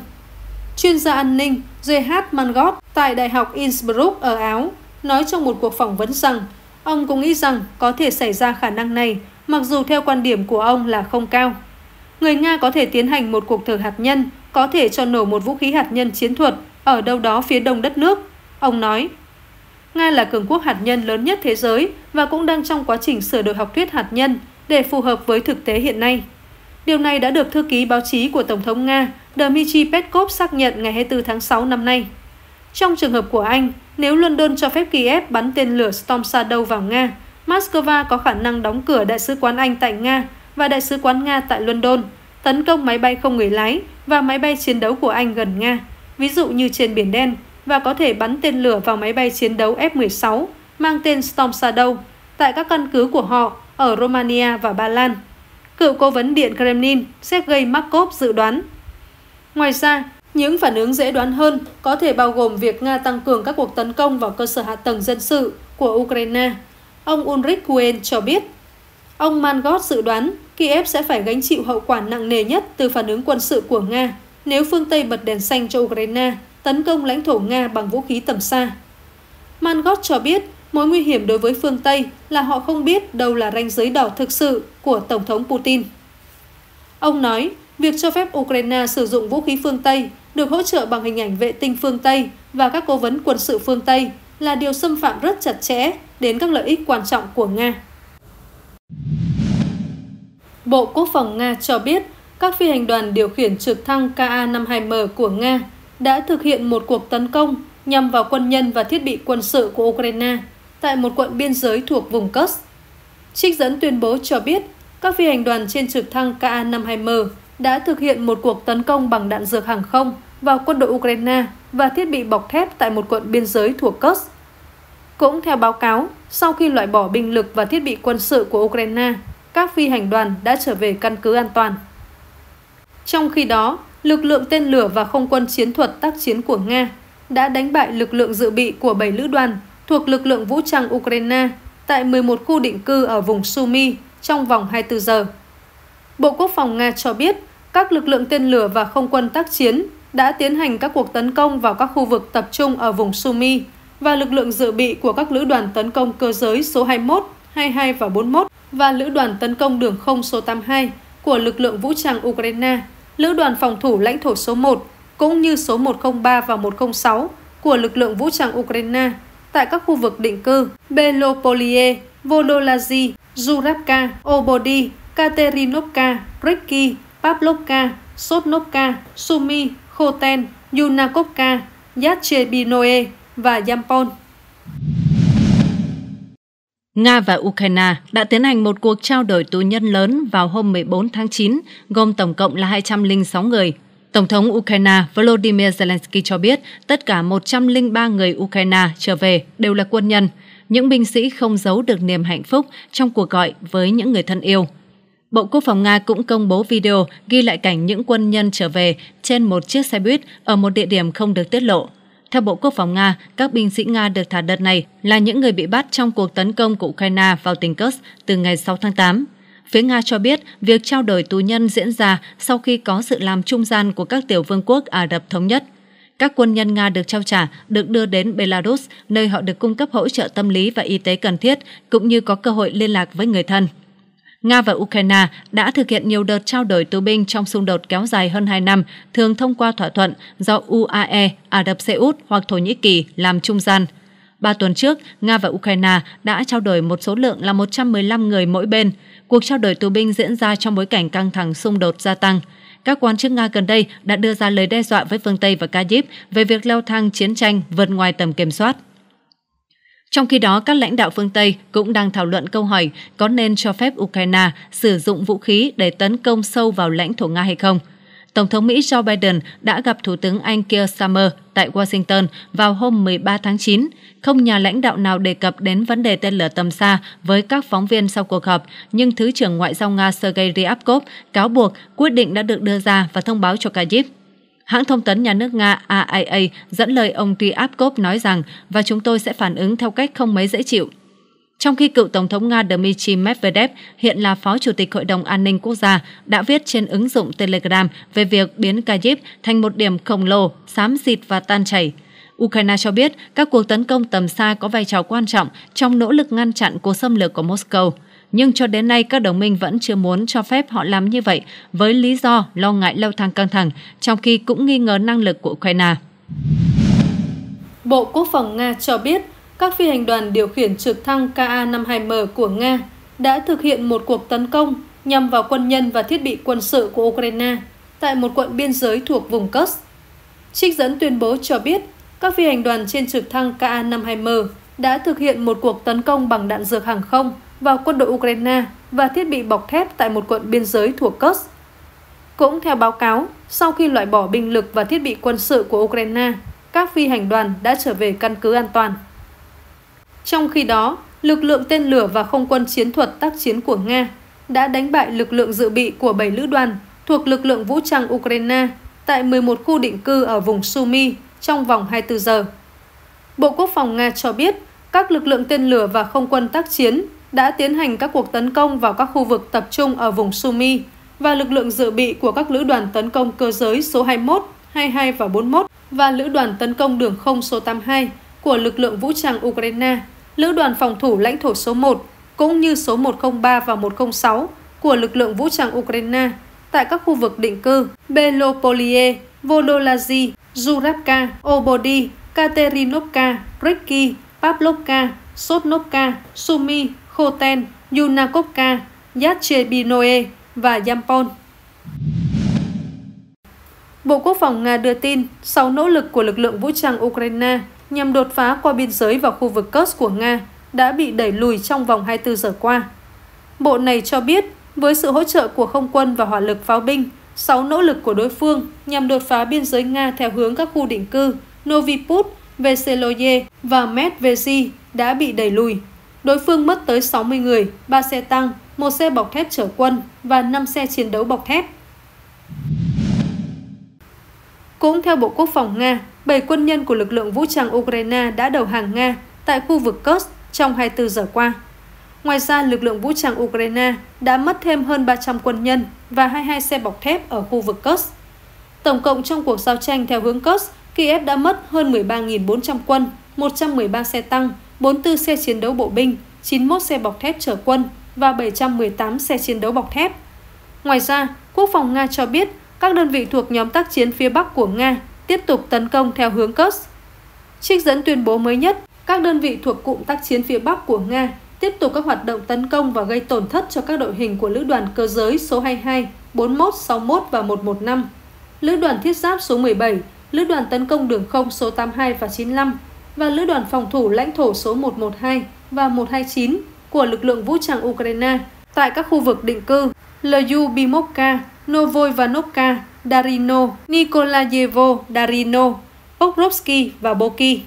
Chuyên gia an ninh J.H. Mangot tại Đại học Innsbruck ở Áo nói trong một cuộc phỏng vấn rằng ông cũng nghĩ rằng có thể xảy ra khả năng này mặc dù theo quan điểm của ông là không cao. Người Nga có thể tiến hành một cuộc thử hạt nhân, có thể cho nổ một vũ khí hạt nhân chiến thuật ở đâu đó phía đông đất nước, ông nói. Nga là cường quốc hạt nhân lớn nhất thế giới và cũng đang trong quá trình sửa đổi học thuyết hạt nhân để phù hợp với thực tế hiện nay. Điều này đã được thư ký báo chí của Tổng thống Nga Dmitry Peskov xác nhận ngày 24 tháng 6 năm nay. Trong trường hợp của Anh, nếu London cho phép Kiev bắn tên lửa Storm Shadow vào Nga, Moscow có khả năng đóng cửa Đại sứ quán Anh tại Nga và Đại sứ quán Nga tại London, tấn công máy bay không người lái và máy bay chiến đấu của Anh gần Nga, ví dụ như trên Biển Đen, và có thể bắn tên lửa vào máy bay chiến đấu F-16 mang tên Storm Shadow tại các căn cứ của họ ở Romania và Ba Lan. Cựu cố vấn Điện Kremlin Sergei Markov dự đoán. Ngoài ra, những phản ứng dễ đoán hơn có thể bao gồm việc Nga tăng cường các cuộc tấn công vào cơ sở hạ tầng dân sự của Ukraine Ông Ulrich Kuen cho biết, ông Mangot dự đoán Kiev sẽ phải gánh chịu hậu quả nặng nề nhất từ phản ứng quân sự của Nga nếu phương Tây bật đèn xanh cho Ukraine tấn công lãnh thổ Nga bằng vũ khí tầm xa. Mangot cho biết mối nguy hiểm đối với phương Tây là họ không biết đâu là ranh giới đỏ thực sự của Tổng thống Putin. Ông nói, việc cho phép Ukraine sử dụng vũ khí phương Tây được hỗ trợ bằng hình ảnh vệ tinh phương Tây và các cố vấn quân sự phương Tây là điều xâm phạm rất chặt chẽ đến các lợi ích quan trọng của Nga. Bộ Quốc phòng Nga cho biết các phi hành đoàn điều khiển trực thăng Ka-52M của Nga đã thực hiện một cuộc tấn công nhằm vào quân nhân và thiết bị quân sự của Ukraine tại một quận biên giới thuộc vùng Kursk. Trích dẫn tuyên bố cho biết các phi hành đoàn trên trực thăng Ka-52M đã thực hiện một cuộc tấn công bằng đạn dược hàng không vào quân đội Ukraine và thiết bị bọc thép tại một quận biên giới thuộc Kursk. Cũng theo báo cáo, sau khi loại bỏ binh lực và thiết bị quân sự của Ukraine, các phi hành đoàn đã trở về căn cứ an toàn. Trong khi đó, lực lượng tên lửa và không quân chiến thuật tác chiến của Nga đã đánh bại lực lượng dự bị của 7 lữ đoàn thuộc lực lượng vũ trang Ukraine tại 11 khu định cư ở vùng Sumy trong vòng 24 giờ. Bộ Quốc phòng Nga cho biết các lực lượng tên lửa và không quân tác chiến đã tiến hành các cuộc tấn công vào các khu vực tập trung ở vùng Sumi và lực lượng dự bị của các lữ đoàn tấn công cơ giới số 21, 22 và 41 và lữ đoàn tấn công đường không số 82 của lực lượng vũ trang Ukraine, lữ đoàn phòng thủ lãnh thổ số 1 cũng như số 103 và 106 của lực lượng vũ trang Ukraine tại các khu vực định cư Belopolie, Vodolazi, Zurabka, Obodi, Katerinovka, Rikki, Pavlovka, Sotnovka, Sumi Khoten, Yunakovka, Yachebinoe và Yampon. Nga và Ukraine đã tiến hành một cuộc trao đổi tù nhân lớn vào hôm 14 tháng 9, gồm tổng cộng là 206 người. Tổng thống Ukraine Volodymyr Zelensky cho biết tất cả 103 người Ukraine trở về đều là quân nhân, những binh sĩ không giấu được niềm hạnh phúc trong cuộc gọi với những người thân yêu – Bộ Quốc phòng Nga cũng công bố video ghi lại cảnh những quân nhân trở về trên một chiếc xe buýt ở một địa điểm không được tiết lộ. Theo Bộ Quốc phòng Nga, các binh sĩ Nga được thả đợt này là những người bị bắt trong cuộc tấn công của Ukraine vào tỉnh Kursk từ ngày 6 tháng 8. Phía Nga cho biết việc trao đổi tù nhân diễn ra sau khi có sự làm trung gian của các tiểu vương quốc Ả Rập Thống Nhất. Các quân nhân Nga được trao trả được đưa đến Belarus, nơi họ được cung cấp hỗ trợ tâm lý và y tế cần thiết, cũng như có cơ hội liên lạc với người thân. Nga và Ukraine đã thực hiện nhiều đợt trao đổi tù binh trong xung đột kéo dài hơn 2 năm, thường thông qua thỏa thuận do UAE, Ả Rập Xê Út hoặc Thổ Nhĩ Kỳ làm trung gian. Ba tuần trước, Nga và Ukraine đã trao đổi một số lượng là 115 người mỗi bên. Cuộc trao đổi tù binh diễn ra trong bối cảnh căng thẳng xung đột gia tăng. Các quan chức Nga gần đây đã đưa ra lời đe dọa với phương Tây và Kyiv về việc leo thang chiến tranh vượt ngoài tầm kiểm soát. Trong khi đó, các lãnh đạo phương Tây cũng đang thảo luận câu hỏi có nên cho phép Ukraine sử dụng vũ khí để tấn công sâu vào lãnh thổ Nga hay không. Tổng thống Mỹ Joe Biden đã gặp Thủ tướng Anh Keir Starmer tại Washington vào hôm 13 tháng 9. Không nhà lãnh đạo nào đề cập đến vấn đề tên lửa tầm xa với các phóng viên sau cuộc họp, nhưng Thứ trưởng Ngoại giao Nga Sergei Ryabkov cáo buộc quyết định đã được đưa ra và thông báo cho Kyiv. Hãng thông tấn nhà nước Nga AIA dẫn lời ông Ryabkov nói rằng và chúng tôi sẽ phản ứng theo cách không mấy dễ chịu. Trong khi cựu Tổng thống Nga Dmitry Medvedev, hiện là Phó Chủ tịch Hội đồng An ninh Quốc gia, đã viết trên ứng dụng Telegram về việc biến Kyiv thành một điểm khổng lồ, xám xịt và tan chảy. Ukraine cho biết các cuộc tấn công tầm xa có vai trò quan trọng trong nỗ lực ngăn chặn cuộc xâm lược của Moscow nhưng cho đến nay các đồng minh vẫn chưa muốn cho phép họ làm như vậy với lý do lo ngại leo thang căng thẳng, trong khi cũng nghi ngờ năng lực của Ukraine. Bộ Quốc phòng Nga cho biết các phi hành đoàn điều khiển trực thăng Ka-52M của Nga đã thực hiện một cuộc tấn công nhằm vào quân nhân và thiết bị quân sự của Ukraine tại một quận biên giới thuộc vùng Kursk. Trích dẫn tuyên bố cho biết các phi hành đoàn trên trực thăng Ka-52M đã thực hiện một cuộc tấn công bằng đạn dược hàng không vào quân đội Ukraine và thiết bị bọc thép tại một quận biên giới thuộc Kursk. Cũng theo báo cáo, sau khi loại bỏ binh lực và thiết bị quân sự của Ukraine, các phi hành đoàn đã trở về căn cứ an toàn. Trong khi đó, lực lượng tên lửa và không quân chiến thuật tác chiến của Nga đã đánh bại lực lượng dự bị của 7 lữ đoàn thuộc lực lượng vũ trang Ukraine tại 11 khu định cư ở vùng Sumy trong vòng 24 giờ. Bộ Quốc phòng Nga cho biết các lực lượng tên lửa và không quân tác chiến đã tiến hành các cuộc tấn công vào các khu vực tập trung ở vùng Sumi và lực lượng dự bị của các lữ đoàn tấn công cơ giới số 21, 22 và 41 và lữ đoàn tấn công đường không số 82 của lực lượng vũ trang Ukraine, lữ đoàn phòng thủ lãnh thổ số 1 cũng như số 103 và 106 của lực lượng vũ trang Ukraine tại các khu vực định cư Belopolie, Vodolazi, Zurabka, Obodi, Katerinovka, Rikki, Pavlovka, Sotnovka, Sumi Khoten, Yunakovka, Yachebinoe và Yampon. Bộ Quốc phòng Nga đưa tin, sau nỗ lực của lực lượng vũ trang Ukraine nhằm đột phá qua biên giới vào khu vực Kursk của Nga đã bị đẩy lùi trong vòng 24 giờ qua. Bộ này cho biết, với sự hỗ trợ của không quân và hỏa lực pháo binh, sáu nỗ lực của đối phương nhằm đột phá biên giới Nga theo hướng các khu định cư Noviput, Veseloye và Medvezi đã bị đẩy lùi. Đối phương mất tới 60 người, 3 xe tăng, một xe bọc thép chở quân và 5 xe chiến đấu bọc thép. Cũng theo Bộ Quốc phòng Nga, 7 quân nhân của lực lượng vũ trang Ukraine đã đầu hàng Nga tại khu vực Kursk trong 24 giờ qua. Ngoài ra, lực lượng vũ trang Ukraine đã mất thêm hơn 300 quân nhân và 22 xe bọc thép ở khu vực Kursk. Tổng cộng trong cuộc giao tranh theo hướng Kursk, Kiev đã mất hơn 13.400 quân, 113 xe tăng, 44 xe chiến đấu bộ binh, 91 xe bọc thép chở quân và 718 xe chiến đấu bọc thép. Ngoài ra, Quốc phòng Nga cho biết các đơn vị thuộc nhóm tác chiến phía Bắc của Nga tiếp tục tấn công theo hướng Kursk. Trích dẫn tuyên bố mới nhất, các đơn vị thuộc cụm tác chiến phía Bắc của Nga tiếp tục các hoạt động tấn công và gây tổn thất cho các đội hình của Lữ đoàn Cơ giới số 22, 41, 61 và 115, Lữ đoàn Thiết giáp số 17, Lữ đoàn tấn công đường không số 82 và 95, và lữ đoàn phòng thủ lãnh thổ số 112 và 129 của lực lượng vũ trang Ukraine tại các khu vực định cư Lyubimovka, Novoivanovka, Darino, Nikolayevo, Darino, Pokrovsky và Boki.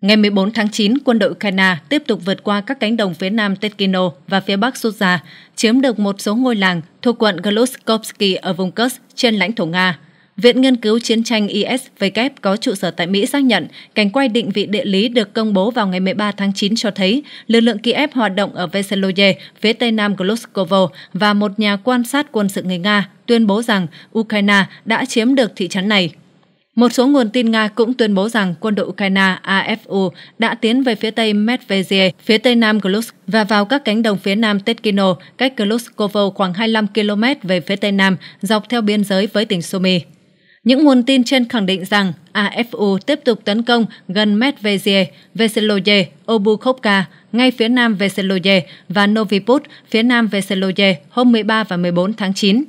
Ngày 14 tháng 9, quân đội Ukraine tiếp tục vượt qua các cánh đồng phía nam Tetkino và phía bắc Suza, chiếm được một số ngôi làng thuộc quận Golushkovsky ở vùng Kursk trên lãnh thổ Nga. Viện Nghiên cứu Chiến tranh ISW có trụ sở tại Mỹ xác nhận cảnh quay định vị địa lý được công bố vào ngày 13 tháng 9 cho thấy lực lượng Kiev hoạt động ở Veseloye, phía tây nam Gloskovo và một nhà quan sát quân sự người Nga tuyên bố rằng Ukraine đã chiếm được thị trấn này. Một số nguồn tin Nga cũng tuyên bố rằng quân đội Ukraine AFU đã tiến về phía tây Medvedev, phía tây nam Glusk và vào các cánh đồng phía nam Tetkino, cách Gluskovo khoảng 25 km về phía tây nam, dọc theo biên giới với tỉnh Sumy. Những nguồn tin trên khẳng định rằng AFU tiếp tục tấn công gần Medvezie, Veseloye, Obukhovka, ngay phía nam Veseloye và Noviput, phía nam Veseloye hôm 13 và 14 tháng 9.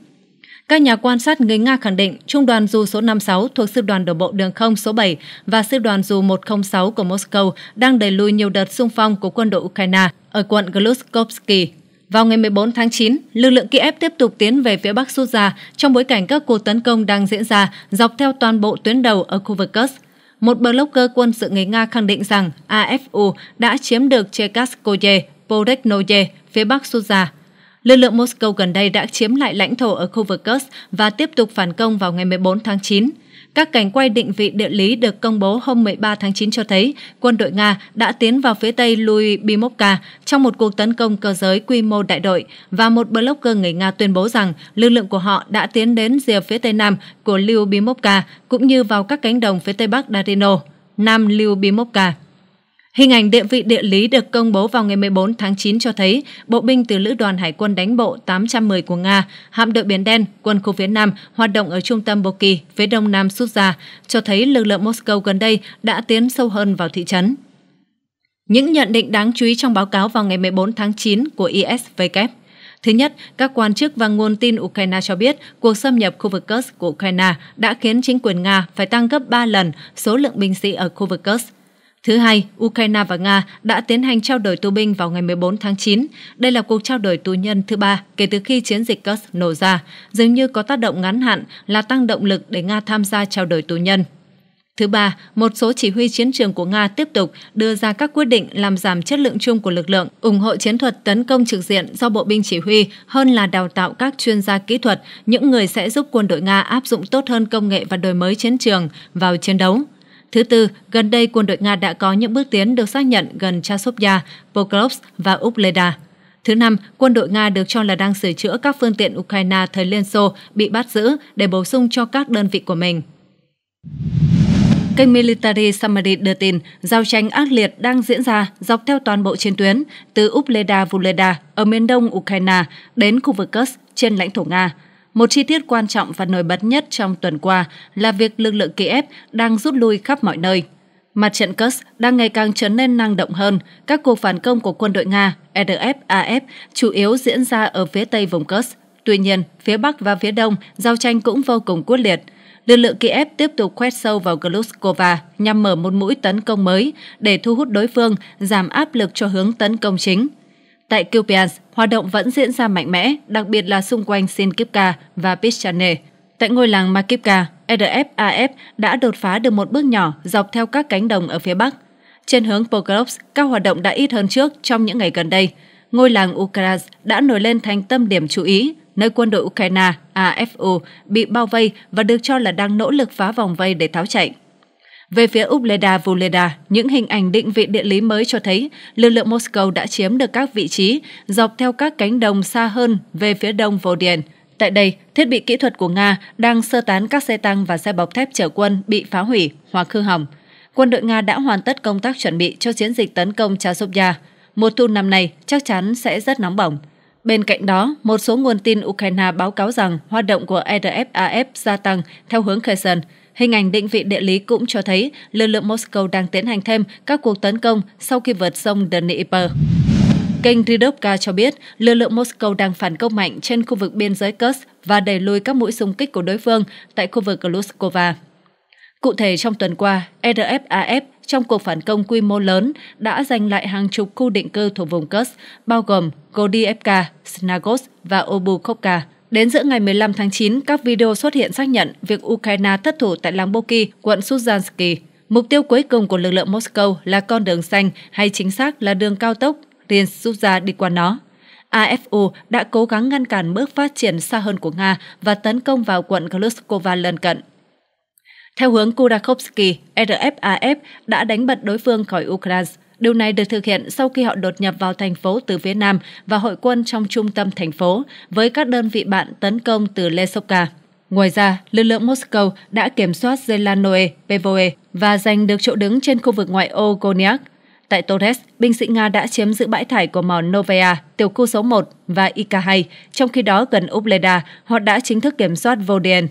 Các nhà quan sát người Nga khẳng định trung đoàn dù số 56 thuộc sư đoàn đổ bộ đường không số 7 và sư đoàn dù 106 của Moscow đang đẩy lùi nhiều đợt xung phong của quân đội Ukraine ở quận Gluskovsky vào ngày 14 tháng 9, lực lượng Kiev tiếp tục tiến về phía Bắc rút trong bối cảnh các cuộc tấn công đang diễn ra dọc theo toàn bộ tuyến đầu ở khu vực Kursk. Một blogger quân sự người Nga khẳng định rằng AFU đã chiếm được Chekaskoye, Poreknoye, phía Bắc Suza. Lực lượng Moscow gần đây đã chiếm lại lãnh thổ ở khu vực Kursk và tiếp tục phản công vào ngày 14 tháng 9. Các cảnh quay định vị địa lý được công bố hôm 13 tháng 9 cho thấy quân đội Nga đã tiến vào phía tây Lui Bimovka trong một cuộc tấn công cơ giới quy mô đại đội và một blogger người Nga tuyên bố rằng lực lượng của họ đã tiến đến rìa phía tây nam của lưu Bimovka cũng như vào các cánh đồng phía tây bắc Darino, nam lưu Bimovka. Hình ảnh địa vị địa lý được công bố vào ngày 14 tháng 9 cho thấy bộ binh từ Lữ đoàn Hải quân đánh bộ 810 của Nga, hạm đội Biển Đen, quân khu phía Nam hoạt động ở trung tâm Boki, phía đông nam Suzha, cho thấy lực lượng Moscow gần đây đã tiến sâu hơn vào thị trấn. Những nhận định đáng chú ý trong báo cáo vào ngày 14 tháng 9 của ISW. Thứ nhất, các quan chức và nguồn tin Ukraine cho biết cuộc xâm nhập khu vực Kursk của Ukraine đã khiến chính quyền Nga phải tăng gấp 3 lần số lượng binh sĩ ở khu vực Kursk Thứ hai, Ukraine và Nga đã tiến hành trao đổi tù binh vào ngày 14 tháng 9. Đây là cuộc trao đổi tù nhân thứ ba kể từ khi chiến dịch Kursk nổ ra, dường như có tác động ngắn hạn là tăng động lực để Nga tham gia trao đổi tù nhân. Thứ ba, một số chỉ huy chiến trường của Nga tiếp tục đưa ra các quyết định làm giảm chất lượng chung của lực lượng, ủng hộ chiến thuật tấn công trực diện do bộ binh chỉ huy hơn là đào tạo các chuyên gia kỹ thuật, những người sẽ giúp quân đội Nga áp dụng tốt hơn công nghệ và đổi mới chiến trường vào chiến đấu. Thứ tư, gần đây quân đội Nga đã có những bước tiến được xác nhận gần Chasovya, Pokrovsk và Upleda. Thứ năm, quân đội Nga được cho là đang sửa chữa các phương tiện Ukraine thời Liên Xô bị bắt giữ để bổ sung cho các đơn vị của mình. Kênh Military Summary đưa tin, giao tranh ác liệt đang diễn ra dọc theo toàn bộ chiến tuyến, từ Upleda-Vuleda ở miền đông Ukraine đến khu vực Kursk trên lãnh thổ Nga – một chi tiết quan trọng và nổi bật nhất trong tuần qua là việc lực lượng Kiev đang rút lui khắp mọi nơi. Mặt trận Kursk đang ngày càng trở nên năng động hơn. Các cuộc phản công của quân đội Nga, RF, AF chủ yếu diễn ra ở phía tây vùng Kursk. Tuy nhiên, phía bắc và phía đông, giao tranh cũng vô cùng quyết liệt. Lực lượng Kiev tiếp tục khoét sâu vào Gluskova nhằm mở một mũi tấn công mới để thu hút đối phương, giảm áp lực cho hướng tấn công chính – Tại Kupiansk, hoạt động vẫn diễn ra mạnh mẽ, đặc biệt là xung quanh Sinkivka và Pichane. Tại ngôi làng Makivka, RFAF đã đột phá được một bước nhỏ dọc theo các cánh đồng ở phía Bắc. Trên hướng Pokrovsk, các hoạt động đã ít hơn trước trong những ngày gần đây. Ngôi làng Ukras đã nổi lên thành tâm điểm chú ý, nơi quân đội Ukraine AFU bị bao vây và được cho là đang nỗ lực phá vòng vây để tháo chạy. Về phía Ubleda Vuleda, những hình ảnh định vị địa lý mới cho thấy lực lượng Moscow đã chiếm được các vị trí dọc theo các cánh đồng xa hơn về phía đông Vodien. Tại đây, thiết bị kỹ thuật của Nga đang sơ tán các xe tăng và xe bọc thép chở quân bị phá hủy hoặc hư hỏng. Quân đội Nga đã hoàn tất công tác chuẩn bị cho chiến dịch tấn công Chasovya. Mùa thu năm nay chắc chắn sẽ rất nóng bỏng. Bên cạnh đó, một số nguồn tin Ukraine báo cáo rằng hoạt động của RFAF e gia tăng theo hướng Kherson – Hình ảnh định vị địa lý cũng cho thấy lực lượng Moscow đang tiến hành thêm các cuộc tấn công sau khi vượt sông Dnieper. Kênh Ridovka cho biết lực lượng Moscow đang phản công mạnh trên khu vực biên giới Kursk và đẩy lùi các mũi xung kích của đối phương tại khu vực Luskova. Cụ thể, trong tuần qua, RFAF trong cuộc phản công quy mô lớn đã giành lại hàng chục khu định cư thuộc vùng Kursk, bao gồm Gordievka, Snagos và Obukhovka. Đến giữa ngày 15 tháng 9, các video xuất hiện xác nhận việc Ukraine thất thủ tại làng Boki, quận Suzhansky. Mục tiêu cuối cùng của lực lượng Moscow là con đường xanh hay chính xác là đường cao tốc Rinsuza đi qua nó. AFU đã cố gắng ngăn cản bước phát triển xa hơn của Nga và tấn công vào quận Gluskova lân cận. Theo hướng Kurakovsky, RFAF đã đánh bật đối phương khỏi Ukraine. Điều này được thực hiện sau khi họ đột nhập vào thành phố từ phía Nam và hội quân trong trung tâm thành phố với các đơn vị bạn tấn công từ Lesovka. Ngoài ra, lực lượng Moscow đã kiểm soát Zelanoe, Pevoe và giành được chỗ đứng trên khu vực ngoại ô Koniak. Tại Torres, binh sĩ Nga đã chiếm giữ bãi thải của mỏ Novaya, tiểu khu số 1 và IK2, trong khi đó gần Ubleda, họ đã chính thức kiểm soát Vodien.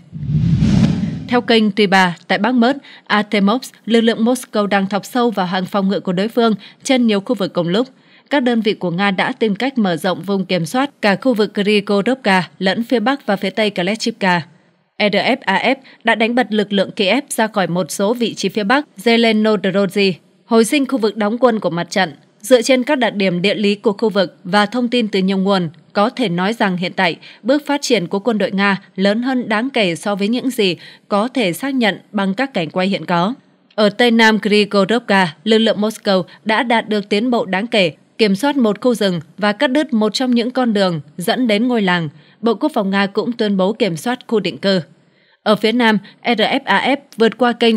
Theo kênh Tuy Bà, tại Bắc Mớt, Artemovs, lực lượng Moscow đang thọc sâu vào hàng phòng ngự của đối phương trên nhiều khu vực cùng lúc. Các đơn vị của Nga đã tìm cách mở rộng vùng kiểm soát cả khu vực Grigorovka lẫn phía Bắc và phía Tây Kalechivka. RFAF e đã đánh bật lực lượng Kiev ra khỏi một số vị trí phía Bắc Zelenodorozhi, hồi sinh khu vực đóng quân của mặt trận. Dựa trên các đặc điểm địa lý của khu vực và thông tin từ nhiều nguồn, có thể nói rằng hiện tại, bước phát triển của quân đội Nga lớn hơn đáng kể so với những gì có thể xác nhận bằng các cảnh quay hiện có. Ở Tây Nam Grigorovka, lực lượng Moscow đã đạt được tiến bộ đáng kể, kiểm soát một khu rừng và cắt đứt một trong những con đường dẫn đến ngôi làng. Bộ Quốc phòng Nga cũng tuyên bố kiểm soát khu định cư. Ở phía Nam, RFAF vượt qua kênh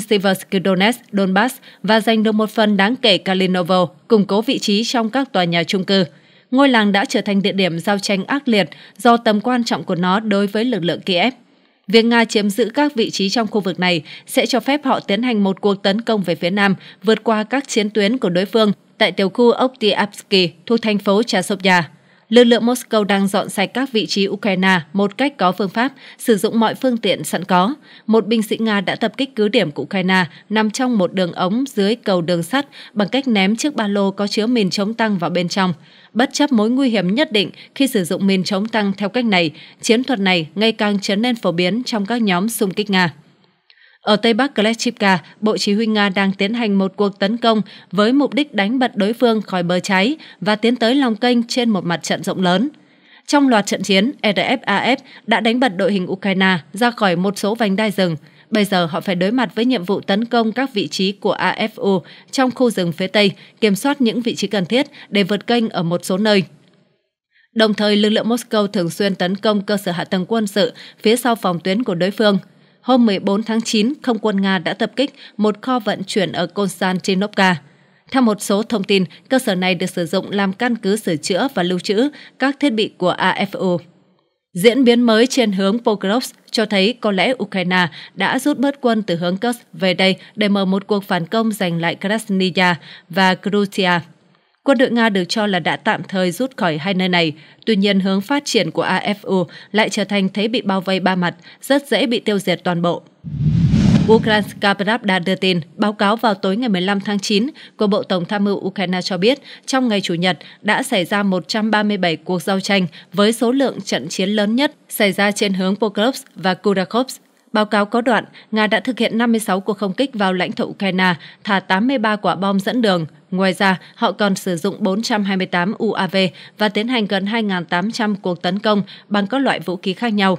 Donetsk, Donbass và giành được một phần đáng kể Kalinovo, củng cố vị trí trong các tòa nhà trung cư. Ngôi làng đã trở thành địa điểm giao tranh ác liệt do tầm quan trọng của nó đối với lực lượng Kiev. Việc Nga chiếm giữ các vị trí trong khu vực này sẽ cho phép họ tiến hành một cuộc tấn công về phía Nam, vượt qua các chiến tuyến của đối phương tại tiểu khu Oktyavsky thuộc thành phố Chasovya lực lượng Moscow đang dọn sạch các vị trí Ukraine một cách có phương pháp, sử dụng mọi phương tiện sẵn có. Một binh sĩ Nga đã tập kích cứ điểm của Ukraine nằm trong một đường ống dưới cầu đường sắt bằng cách ném chiếc ba lô có chứa mìn chống tăng vào bên trong. Bất chấp mối nguy hiểm nhất định khi sử dụng mìn chống tăng theo cách này, chiến thuật này ngày càng trở nên phổ biến trong các nhóm xung kích Nga. Ở Tây Bắc Kleshchivka, Bộ Chỉ huy Nga đang tiến hành một cuộc tấn công với mục đích đánh bật đối phương khỏi bờ cháy và tiến tới lòng kênh trên một mặt trận rộng lớn. Trong loạt trận chiến, RFAF e đã đánh bật đội hình Ukraine ra khỏi một số vành đai rừng. Bây giờ họ phải đối mặt với nhiệm vụ tấn công các vị trí của AFU trong khu rừng phía Tây, kiểm soát những vị trí cần thiết để vượt kênh ở một số nơi. Đồng thời, lực lượng Moscow thường xuyên tấn công cơ sở hạ tầng quân sự phía sau phòng tuyến của đối phương – hôm 14 tháng 9, không quân Nga đã tập kích một kho vận chuyển ở Konstantinovka. Theo một số thông tin, cơ sở này được sử dụng làm căn cứ sửa chữa và lưu trữ các thiết bị của AFU. Diễn biến mới trên hướng Pokrovsk cho thấy có lẽ Ukraine đã rút bớt quân từ hướng Kursk về đây để mở một cuộc phản công giành lại Krasnaya và Krutia. Quân đội Nga được cho là đã tạm thời rút khỏi hai nơi này, tuy nhiên hướng phát triển của AFU lại trở thành thế bị bao vây ba mặt, rất dễ bị tiêu diệt toàn bộ. Ukrainska Pravda đưa tin, báo cáo vào tối ngày 15 tháng 9 của Bộ Tổng tham mưu Ukraine cho biết trong ngày Chủ nhật đã xảy ra 137 cuộc giao tranh với số lượng trận chiến lớn nhất xảy ra trên hướng Pokrovsk và Kurakovsk Báo cáo có đoạn, Nga đã thực hiện 56 cuộc không kích vào lãnh thổ Ukraine, thả 83 quả bom dẫn đường. Ngoài ra, họ còn sử dụng 428 UAV và tiến hành gần 2.800 cuộc tấn công bằng các loại vũ khí khác nhau.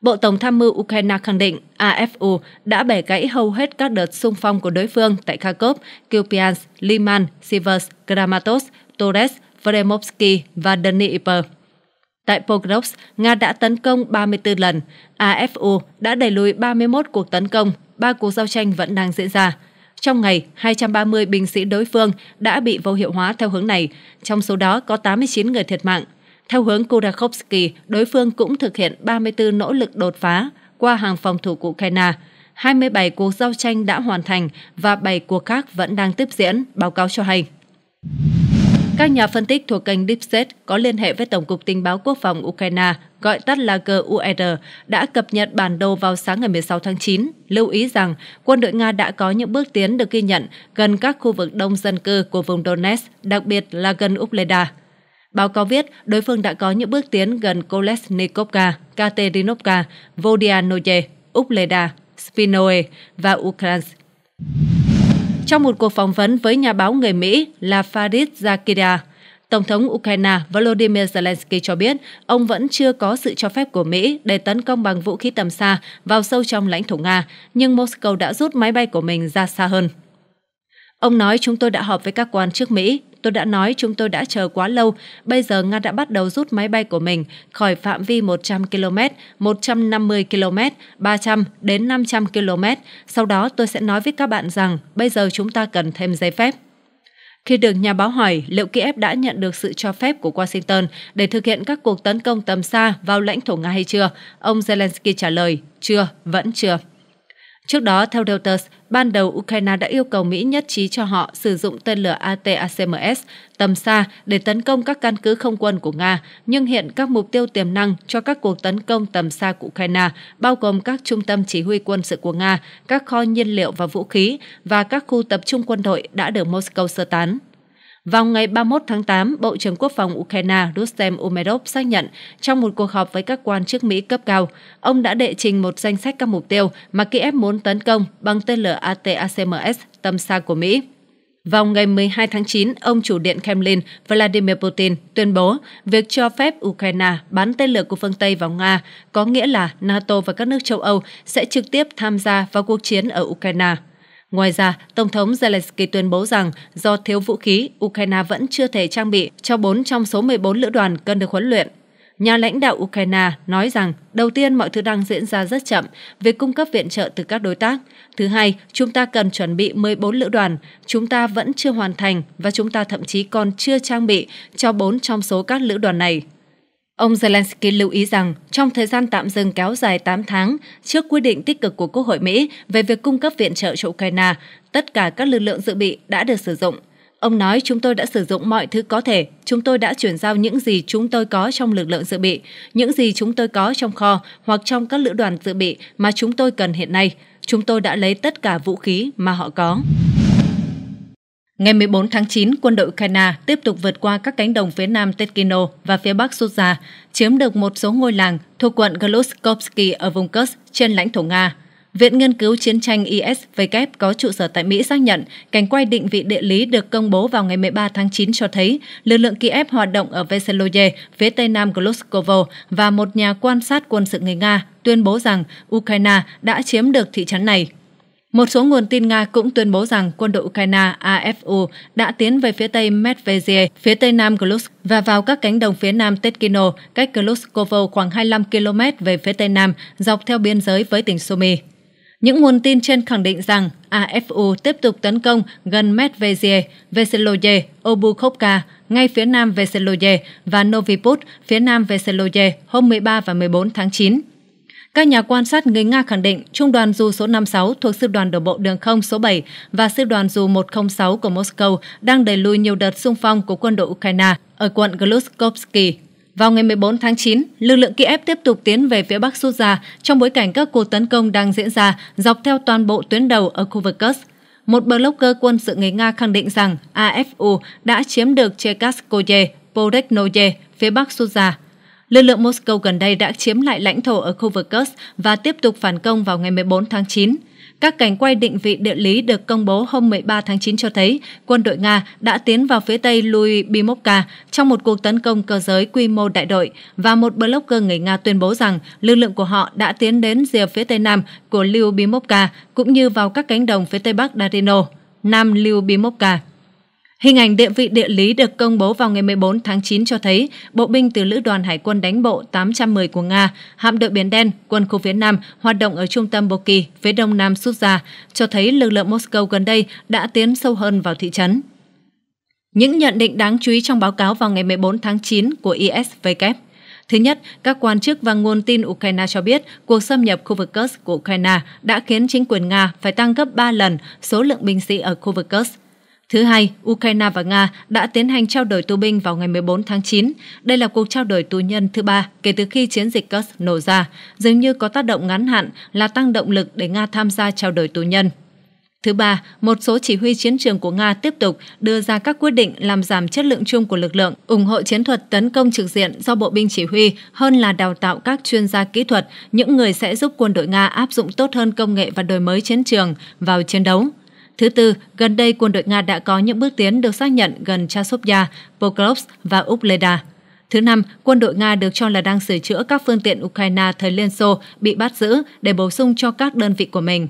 Bộ Tổng tham mưu Ukraine khẳng định AFU đã bẻ gãy hầu hết các đợt xung phong của đối phương tại Kharkov, Kupiansk, Liman, Sivers, Kramatorsk, Torres, Vremovsky và Dnipro. Tại Pokrovsk, Nga đã tấn công 34 lần, AFU đã đẩy lùi 31 cuộc tấn công, ba cuộc giao tranh vẫn đang diễn ra. Trong ngày, 230 binh sĩ đối phương đã bị vô hiệu hóa theo hướng này, trong số đó có 89 người thiệt mạng. Theo hướng Kurakhovsky, đối phương cũng thực hiện 34 nỗ lực đột phá qua hàng phòng thủ của Ukraine. 27 cuộc giao tranh đã hoàn thành và 7 cuộc khác vẫn đang tiếp diễn, báo cáo cho hay. Các nhà phân tích thuộc kênh Deep State có liên hệ với Tổng cục Tình báo Quốc phòng Ukraine, gọi tắt là GUR, e đã cập nhật bản đồ vào sáng ngày 16 tháng 9, lưu ý rằng quân đội Nga đã có những bước tiến được ghi nhận gần các khu vực đông dân cư của vùng Donetsk, đặc biệt là gần Upleda. Báo cáo viết, đối phương đã có những bước tiến gần Kolesnikovka, Katerinovka, Vodianoye, Upleda, Spinoe và Ukraine. Trong một cuộc phỏng vấn với nhà báo người Mỹ là Farid Zakira, Tổng thống Ukraine Volodymyr Zelensky cho biết ông vẫn chưa có sự cho phép của Mỹ để tấn công bằng vũ khí tầm xa vào sâu trong lãnh thổ Nga, nhưng Moscow đã rút máy bay của mình ra xa hơn. Ông nói chúng tôi đã họp với các quan chức Mỹ. Tôi đã nói chúng tôi đã chờ quá lâu. Bây giờ Nga đã bắt đầu rút máy bay của mình khỏi phạm vi 100 km, 150 km, 300 đến 500 km. Sau đó tôi sẽ nói với các bạn rằng bây giờ chúng ta cần thêm giấy phép. Khi được nhà báo hỏi liệu Kiev đã nhận được sự cho phép của Washington để thực hiện các cuộc tấn công tầm xa vào lãnh thổ Nga hay chưa, ông Zelensky trả lời, chưa, vẫn chưa. Trước đó, theo Reuters, ban đầu Ukraine đã yêu cầu Mỹ nhất trí cho họ sử dụng tên lửa ATACMS tầm xa để tấn công các căn cứ không quân của Nga, nhưng hiện các mục tiêu tiềm năng cho các cuộc tấn công tầm xa của Ukraine bao gồm các trung tâm chỉ huy quân sự của Nga, các kho nhiên liệu và vũ khí và các khu tập trung quân đội đã được Moscow sơ tán. Vào ngày 31 tháng 8, Bộ trưởng Quốc phòng Ukraine Rustem Umerov xác nhận trong một cuộc họp với các quan chức Mỹ cấp cao, ông đã đệ trình một danh sách các mục tiêu mà Kiev muốn tấn công bằng tên lửa ATACMS tầm xa của Mỹ. Vào ngày 12 tháng 9, ông chủ điện Kremlin Vladimir Putin tuyên bố việc cho phép Ukraine bán tên lửa của phương Tây vào Nga có nghĩa là NATO và các nước châu Âu sẽ trực tiếp tham gia vào cuộc chiến ở Ukraine. Ngoài ra, Tổng thống Zelensky tuyên bố rằng do thiếu vũ khí, Ukraine vẫn chưa thể trang bị cho 4 trong số 14 lữ đoàn cần được huấn luyện. Nhà lãnh đạo Ukraine nói rằng, đầu tiên mọi thứ đang diễn ra rất chậm về cung cấp viện trợ từ các đối tác. Thứ hai, chúng ta cần chuẩn bị 14 lữ đoàn, chúng ta vẫn chưa hoàn thành và chúng ta thậm chí còn chưa trang bị cho 4 trong số các lữ đoàn này. Ông Zelensky lưu ý rằng, trong thời gian tạm dừng kéo dài 8 tháng, trước quy định tích cực của Quốc hội Mỹ về việc cung cấp viện trợ cho Ukraine, tất cả các lực lượng dự bị đã được sử dụng. Ông nói chúng tôi đã sử dụng mọi thứ có thể, chúng tôi đã chuyển giao những gì chúng tôi có trong lực lượng dự bị, những gì chúng tôi có trong kho hoặc trong các lữ đoàn dự bị mà chúng tôi cần hiện nay. Chúng tôi đã lấy tất cả vũ khí mà họ có. Ngày 14 tháng 9, quân đội Ukraine tiếp tục vượt qua các cánh đồng phía nam Tetkino và phía bắc Suza, chiếm được một số ngôi làng thuộc quận Gluskovsky ở vùng Kursk trên lãnh thổ Nga. Viện Nghiên cứu Chiến tranh ISW có trụ sở tại Mỹ xác nhận cảnh quay định vị địa lý được công bố vào ngày 13 tháng 9 cho thấy lực lượng Kiev hoạt động ở Veseloye, phía tây nam Gluskovo và một nhà quan sát quân sự người Nga tuyên bố rằng Ukraine đã chiếm được thị trấn này. Một số nguồn tin Nga cũng tuyên bố rằng quân đội Ukraine AFU đã tiến về phía tây Medvedev, phía tây nam Glusk và vào các cánh đồng phía nam Tetkino, cách Gluskovo khoảng 25 km về phía tây nam, dọc theo biên giới với tỉnh Sumy. Những nguồn tin trên khẳng định rằng AFU tiếp tục tấn công gần Medvedev, Veseloye, Obukhovka, ngay phía nam Veseloye và Noviput, phía nam Veseloye hôm 13 và 14 tháng 9. Các nhà quan sát người Nga khẳng định trung đoàn dù số 56 thuộc sư đoàn đổ bộ đường không số 7 và sư đoàn dù 106 của Moscow đang đẩy lùi nhiều đợt xung phong của quân đội Ukraine ở quận Gluskovsky. Vào ngày 14 tháng 9, lực lượng Kiev tiếp tục tiến về phía Bắc Suza trong bối cảnh các cuộc tấn công đang diễn ra dọc theo toàn bộ tuyến đầu ở khu vực Kursk. Một blogger quân sự người Nga khẳng định rằng AFU đã chiếm được Chekaskoye, Poreknoye, phía Bắc Suza. Lực lượng Moscow gần đây đã chiếm lại lãnh thổ ở khu vực Kursk và tiếp tục phản công vào ngày 14 tháng 9. Các cảnh quay định vị địa lý được công bố hôm 13 tháng 9 cho thấy quân đội Nga đã tiến vào phía tây Lui Bimovka trong một cuộc tấn công cơ giới quy mô đại đội và một blogger người Nga tuyên bố rằng lực lượng của họ đã tiến đến rìa phía tây nam của Liu Bimovka cũng như vào các cánh đồng phía tây bắc Darino, nam Liu Bimovka. Hình ảnh địa vị địa lý được công bố vào ngày 14 tháng 9 cho thấy bộ binh từ Lữ đoàn Hải quân đánh bộ 810 của Nga, hạm đội Biển Đen, quân khu phía Nam hoạt động ở trung tâm Boki, phía đông nam Suzha, cho thấy lực lượng Moscow gần đây đã tiến sâu hơn vào thị trấn. Những nhận định đáng chú ý trong báo cáo vào ngày 14 tháng 9 của isvk: Thứ nhất, các quan chức và nguồn tin Ukraine cho biết cuộc xâm nhập khu vực Kursk của Ukraine đã khiến chính quyền Nga phải tăng gấp 3 lần số lượng binh sĩ ở khu vực Kursk Thứ hai, Ukraine và Nga đã tiến hành trao đổi tù binh vào ngày 14 tháng 9. Đây là cuộc trao đổi tù nhân thứ ba kể từ khi chiến dịch Kursk nổ ra, dường như có tác động ngắn hạn là tăng động lực để Nga tham gia trao đổi tù nhân. Thứ ba, một số chỉ huy chiến trường của Nga tiếp tục đưa ra các quyết định làm giảm chất lượng chung của lực lượng, ủng hộ chiến thuật tấn công trực diện do bộ binh chỉ huy hơn là đào tạo các chuyên gia kỹ thuật, những người sẽ giúp quân đội Nga áp dụng tốt hơn công nghệ và đổi mới chiến trường vào chiến đấu. Thứ tư, gần đây quân đội Nga đã có những bước tiến được xác nhận gần Chasovya, Pokrovsk và Upleda. Thứ năm, quân đội Nga được cho là đang sửa chữa các phương tiện Ukraine thời Liên Xô bị bắt giữ để bổ sung cho các đơn vị của mình.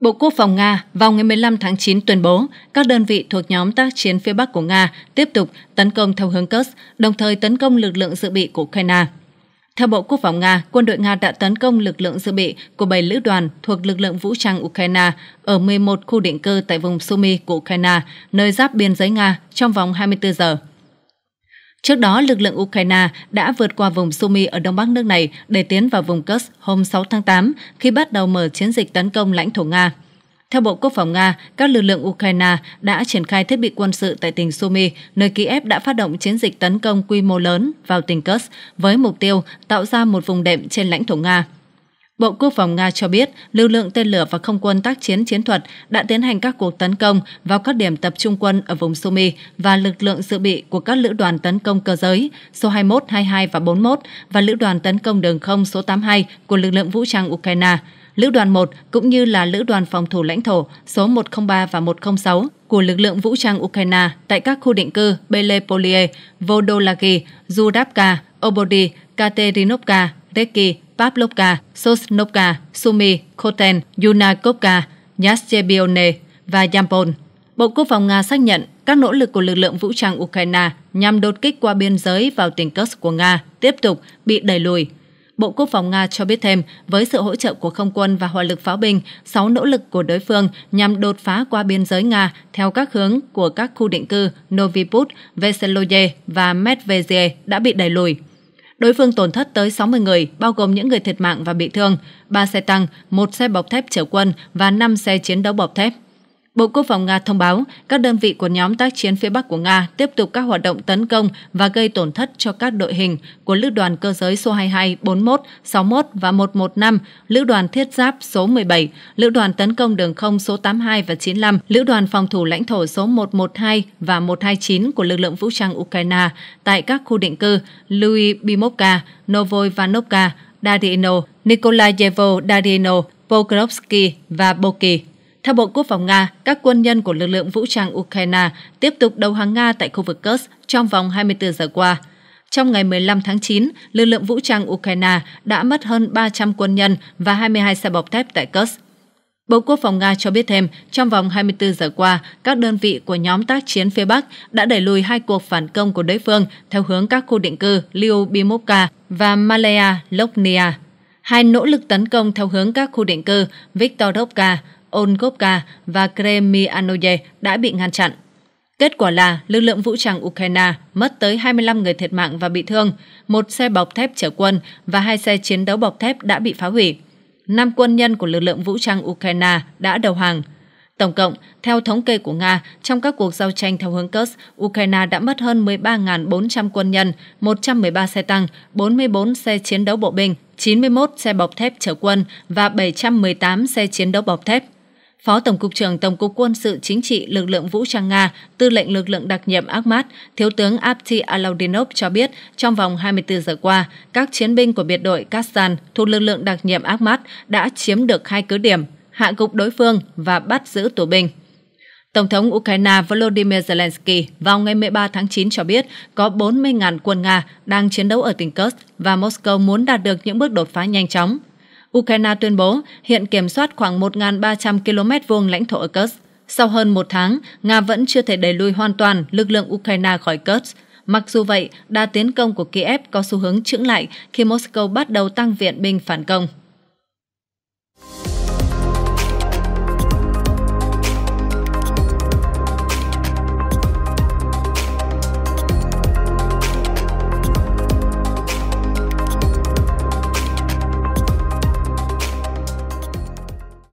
Bộ Quốc phòng Nga vào ngày 15 tháng 9 tuyên bố các đơn vị thuộc nhóm tác chiến phía Bắc của Nga tiếp tục tấn công theo hướng Kursk, đồng thời tấn công lực lượng dự bị của Ukraine. Theo Bộ Quốc phòng Nga, quân đội Nga đã tấn công lực lượng dự bị của 7 lữ đoàn thuộc lực lượng vũ trang Ukraine ở 11 khu định cư tại vùng Sumy của Ukraine, nơi giáp biên giới Nga trong vòng 24 giờ. Trước đó, lực lượng Ukraine đã vượt qua vùng Sumy ở đông bắc nước này để tiến vào vùng Kursk hôm 6 tháng 8 khi bắt đầu mở chiến dịch tấn công lãnh thổ Nga. Theo Bộ Quốc phòng Nga, các lực lượng Ukraine đã triển khai thiết bị quân sự tại tỉnh Sumy, nơi Kiev đã phát động chiến dịch tấn công quy mô lớn vào tỉnh Kursk với mục tiêu tạo ra một vùng đệm trên lãnh thổ Nga. Bộ Quốc phòng Nga cho biết, lực lượng tên lửa và không quân tác chiến chiến thuật đã tiến hành các cuộc tấn công vào các điểm tập trung quân ở vùng Sumy và lực lượng dự bị của các lữ đoàn tấn công cơ giới số 21, 22 và 41 và lữ đoàn tấn công đường không số 82 của lực lượng vũ trang Ukraine – Lữ đoàn 1 cũng như là Lữ đoàn phòng thủ lãnh thổ số 103 và 106 của lực lượng vũ trang Ukraine tại các khu định cư Belepolie, Vodolagi, Zudavka, Obody, Katerinovka, Reki, Pavlovka, Sosnovka, Sumi, Khoten, Yunakovka, Yastebione và Yampol. Bộ Quốc phòng Nga xác nhận các nỗ lực của lực lượng vũ trang Ukraine nhằm đột kích qua biên giới vào tỉnh Kursk của Nga tiếp tục bị đẩy lùi Bộ Quốc phòng Nga cho biết thêm, với sự hỗ trợ của không quân và hỏa lực pháo binh, 6 nỗ lực của đối phương nhằm đột phá qua biên giới Nga theo các hướng của các khu định cư Noviput, Veseloye và Medvezie đã bị đẩy lùi. Đối phương tổn thất tới 60 người, bao gồm những người thiệt mạng và bị thương, 3 xe tăng, 1 xe bọc thép chở quân và 5 xe chiến đấu bọc thép. Bộ Quốc phòng Nga thông báo các đơn vị của nhóm tác chiến phía Bắc của Nga tiếp tục các hoạt động tấn công và gây tổn thất cho các đội hình của Lữ đoàn cơ giới số 22, 41, 61 và 115, Lữ đoàn thiết giáp số 17, Lữ đoàn tấn công đường không số 82 và 95, Lữ đoàn phòng thủ lãnh thổ số 112 và 129 của lực lượng vũ trang Ukraine tại các khu định cư Louis Bimovka, Novoy Vanovka, Darino, Nikolayevo Darino, Pokrovsky và Boki. Theo Bộ Quốc phòng Nga, các quân nhân của lực lượng vũ trang Ukraine tiếp tục đầu hàng Nga tại khu vực Kursk trong vòng 24 giờ qua. Trong ngày 15 tháng 9, lực lượng vũ trang Ukraine đã mất hơn 300 quân nhân và 22 xe bọc thép tại Kursk. Bộ Quốc phòng Nga cho biết thêm, trong vòng 24 giờ qua, các đơn vị của nhóm tác chiến phía Bắc đã đẩy lùi hai cuộc phản công của đối phương theo hướng các khu định cư Lyubimovka và Malaya Loknia. Hai nỗ lực tấn công theo hướng các khu định cư Viktorovka Ongovka và Kremianoye đã bị ngăn chặn. Kết quả là lực lượng vũ trang Ukraine mất tới 25 người thiệt mạng và bị thương, một xe bọc thép chở quân và hai xe chiến đấu bọc thép đã bị phá hủy. Năm quân nhân của lực lượng vũ trang Ukraine đã đầu hàng. Tổng cộng, theo thống kê của Nga, trong các cuộc giao tranh theo hướng Kursk, Ukraine đã mất hơn 13.400 quân nhân, 113 xe tăng, 44 xe chiến đấu bộ binh, 91 xe bọc thép chở quân và 718 xe chiến đấu bọc thép. Phó Tổng cục trưởng Tổng cục Quân sự Chính trị Lực lượng Vũ trang Nga, Tư lệnh Lực lượng đặc nhiệm Akhmat, Thiếu tướng Apti Alaudinov cho biết, trong vòng 24 giờ qua, các chiến binh của biệt đội Kassan thuộc lực lượng đặc nhiệm Akhmat đã chiếm được hai cứ điểm, hạ gục đối phương và bắt giữ tù binh. Tổng thống Ukraine Volodymyr Zelensky vào ngày 13 tháng 9 cho biết có 40.000 quân Nga đang chiến đấu ở tỉnh Kursk và Moscow muốn đạt được những bước đột phá nhanh chóng Ukraine tuyên bố hiện kiểm soát khoảng 1.300 km vuông lãnh thổ ở Kursk. Sau hơn một tháng, Nga vẫn chưa thể đẩy lùi hoàn toàn lực lượng Ukraine khỏi Kursk. Mặc dù vậy, đa tiến công của Kiev có xu hướng chững lại khi Moscow bắt đầu tăng viện binh phản công.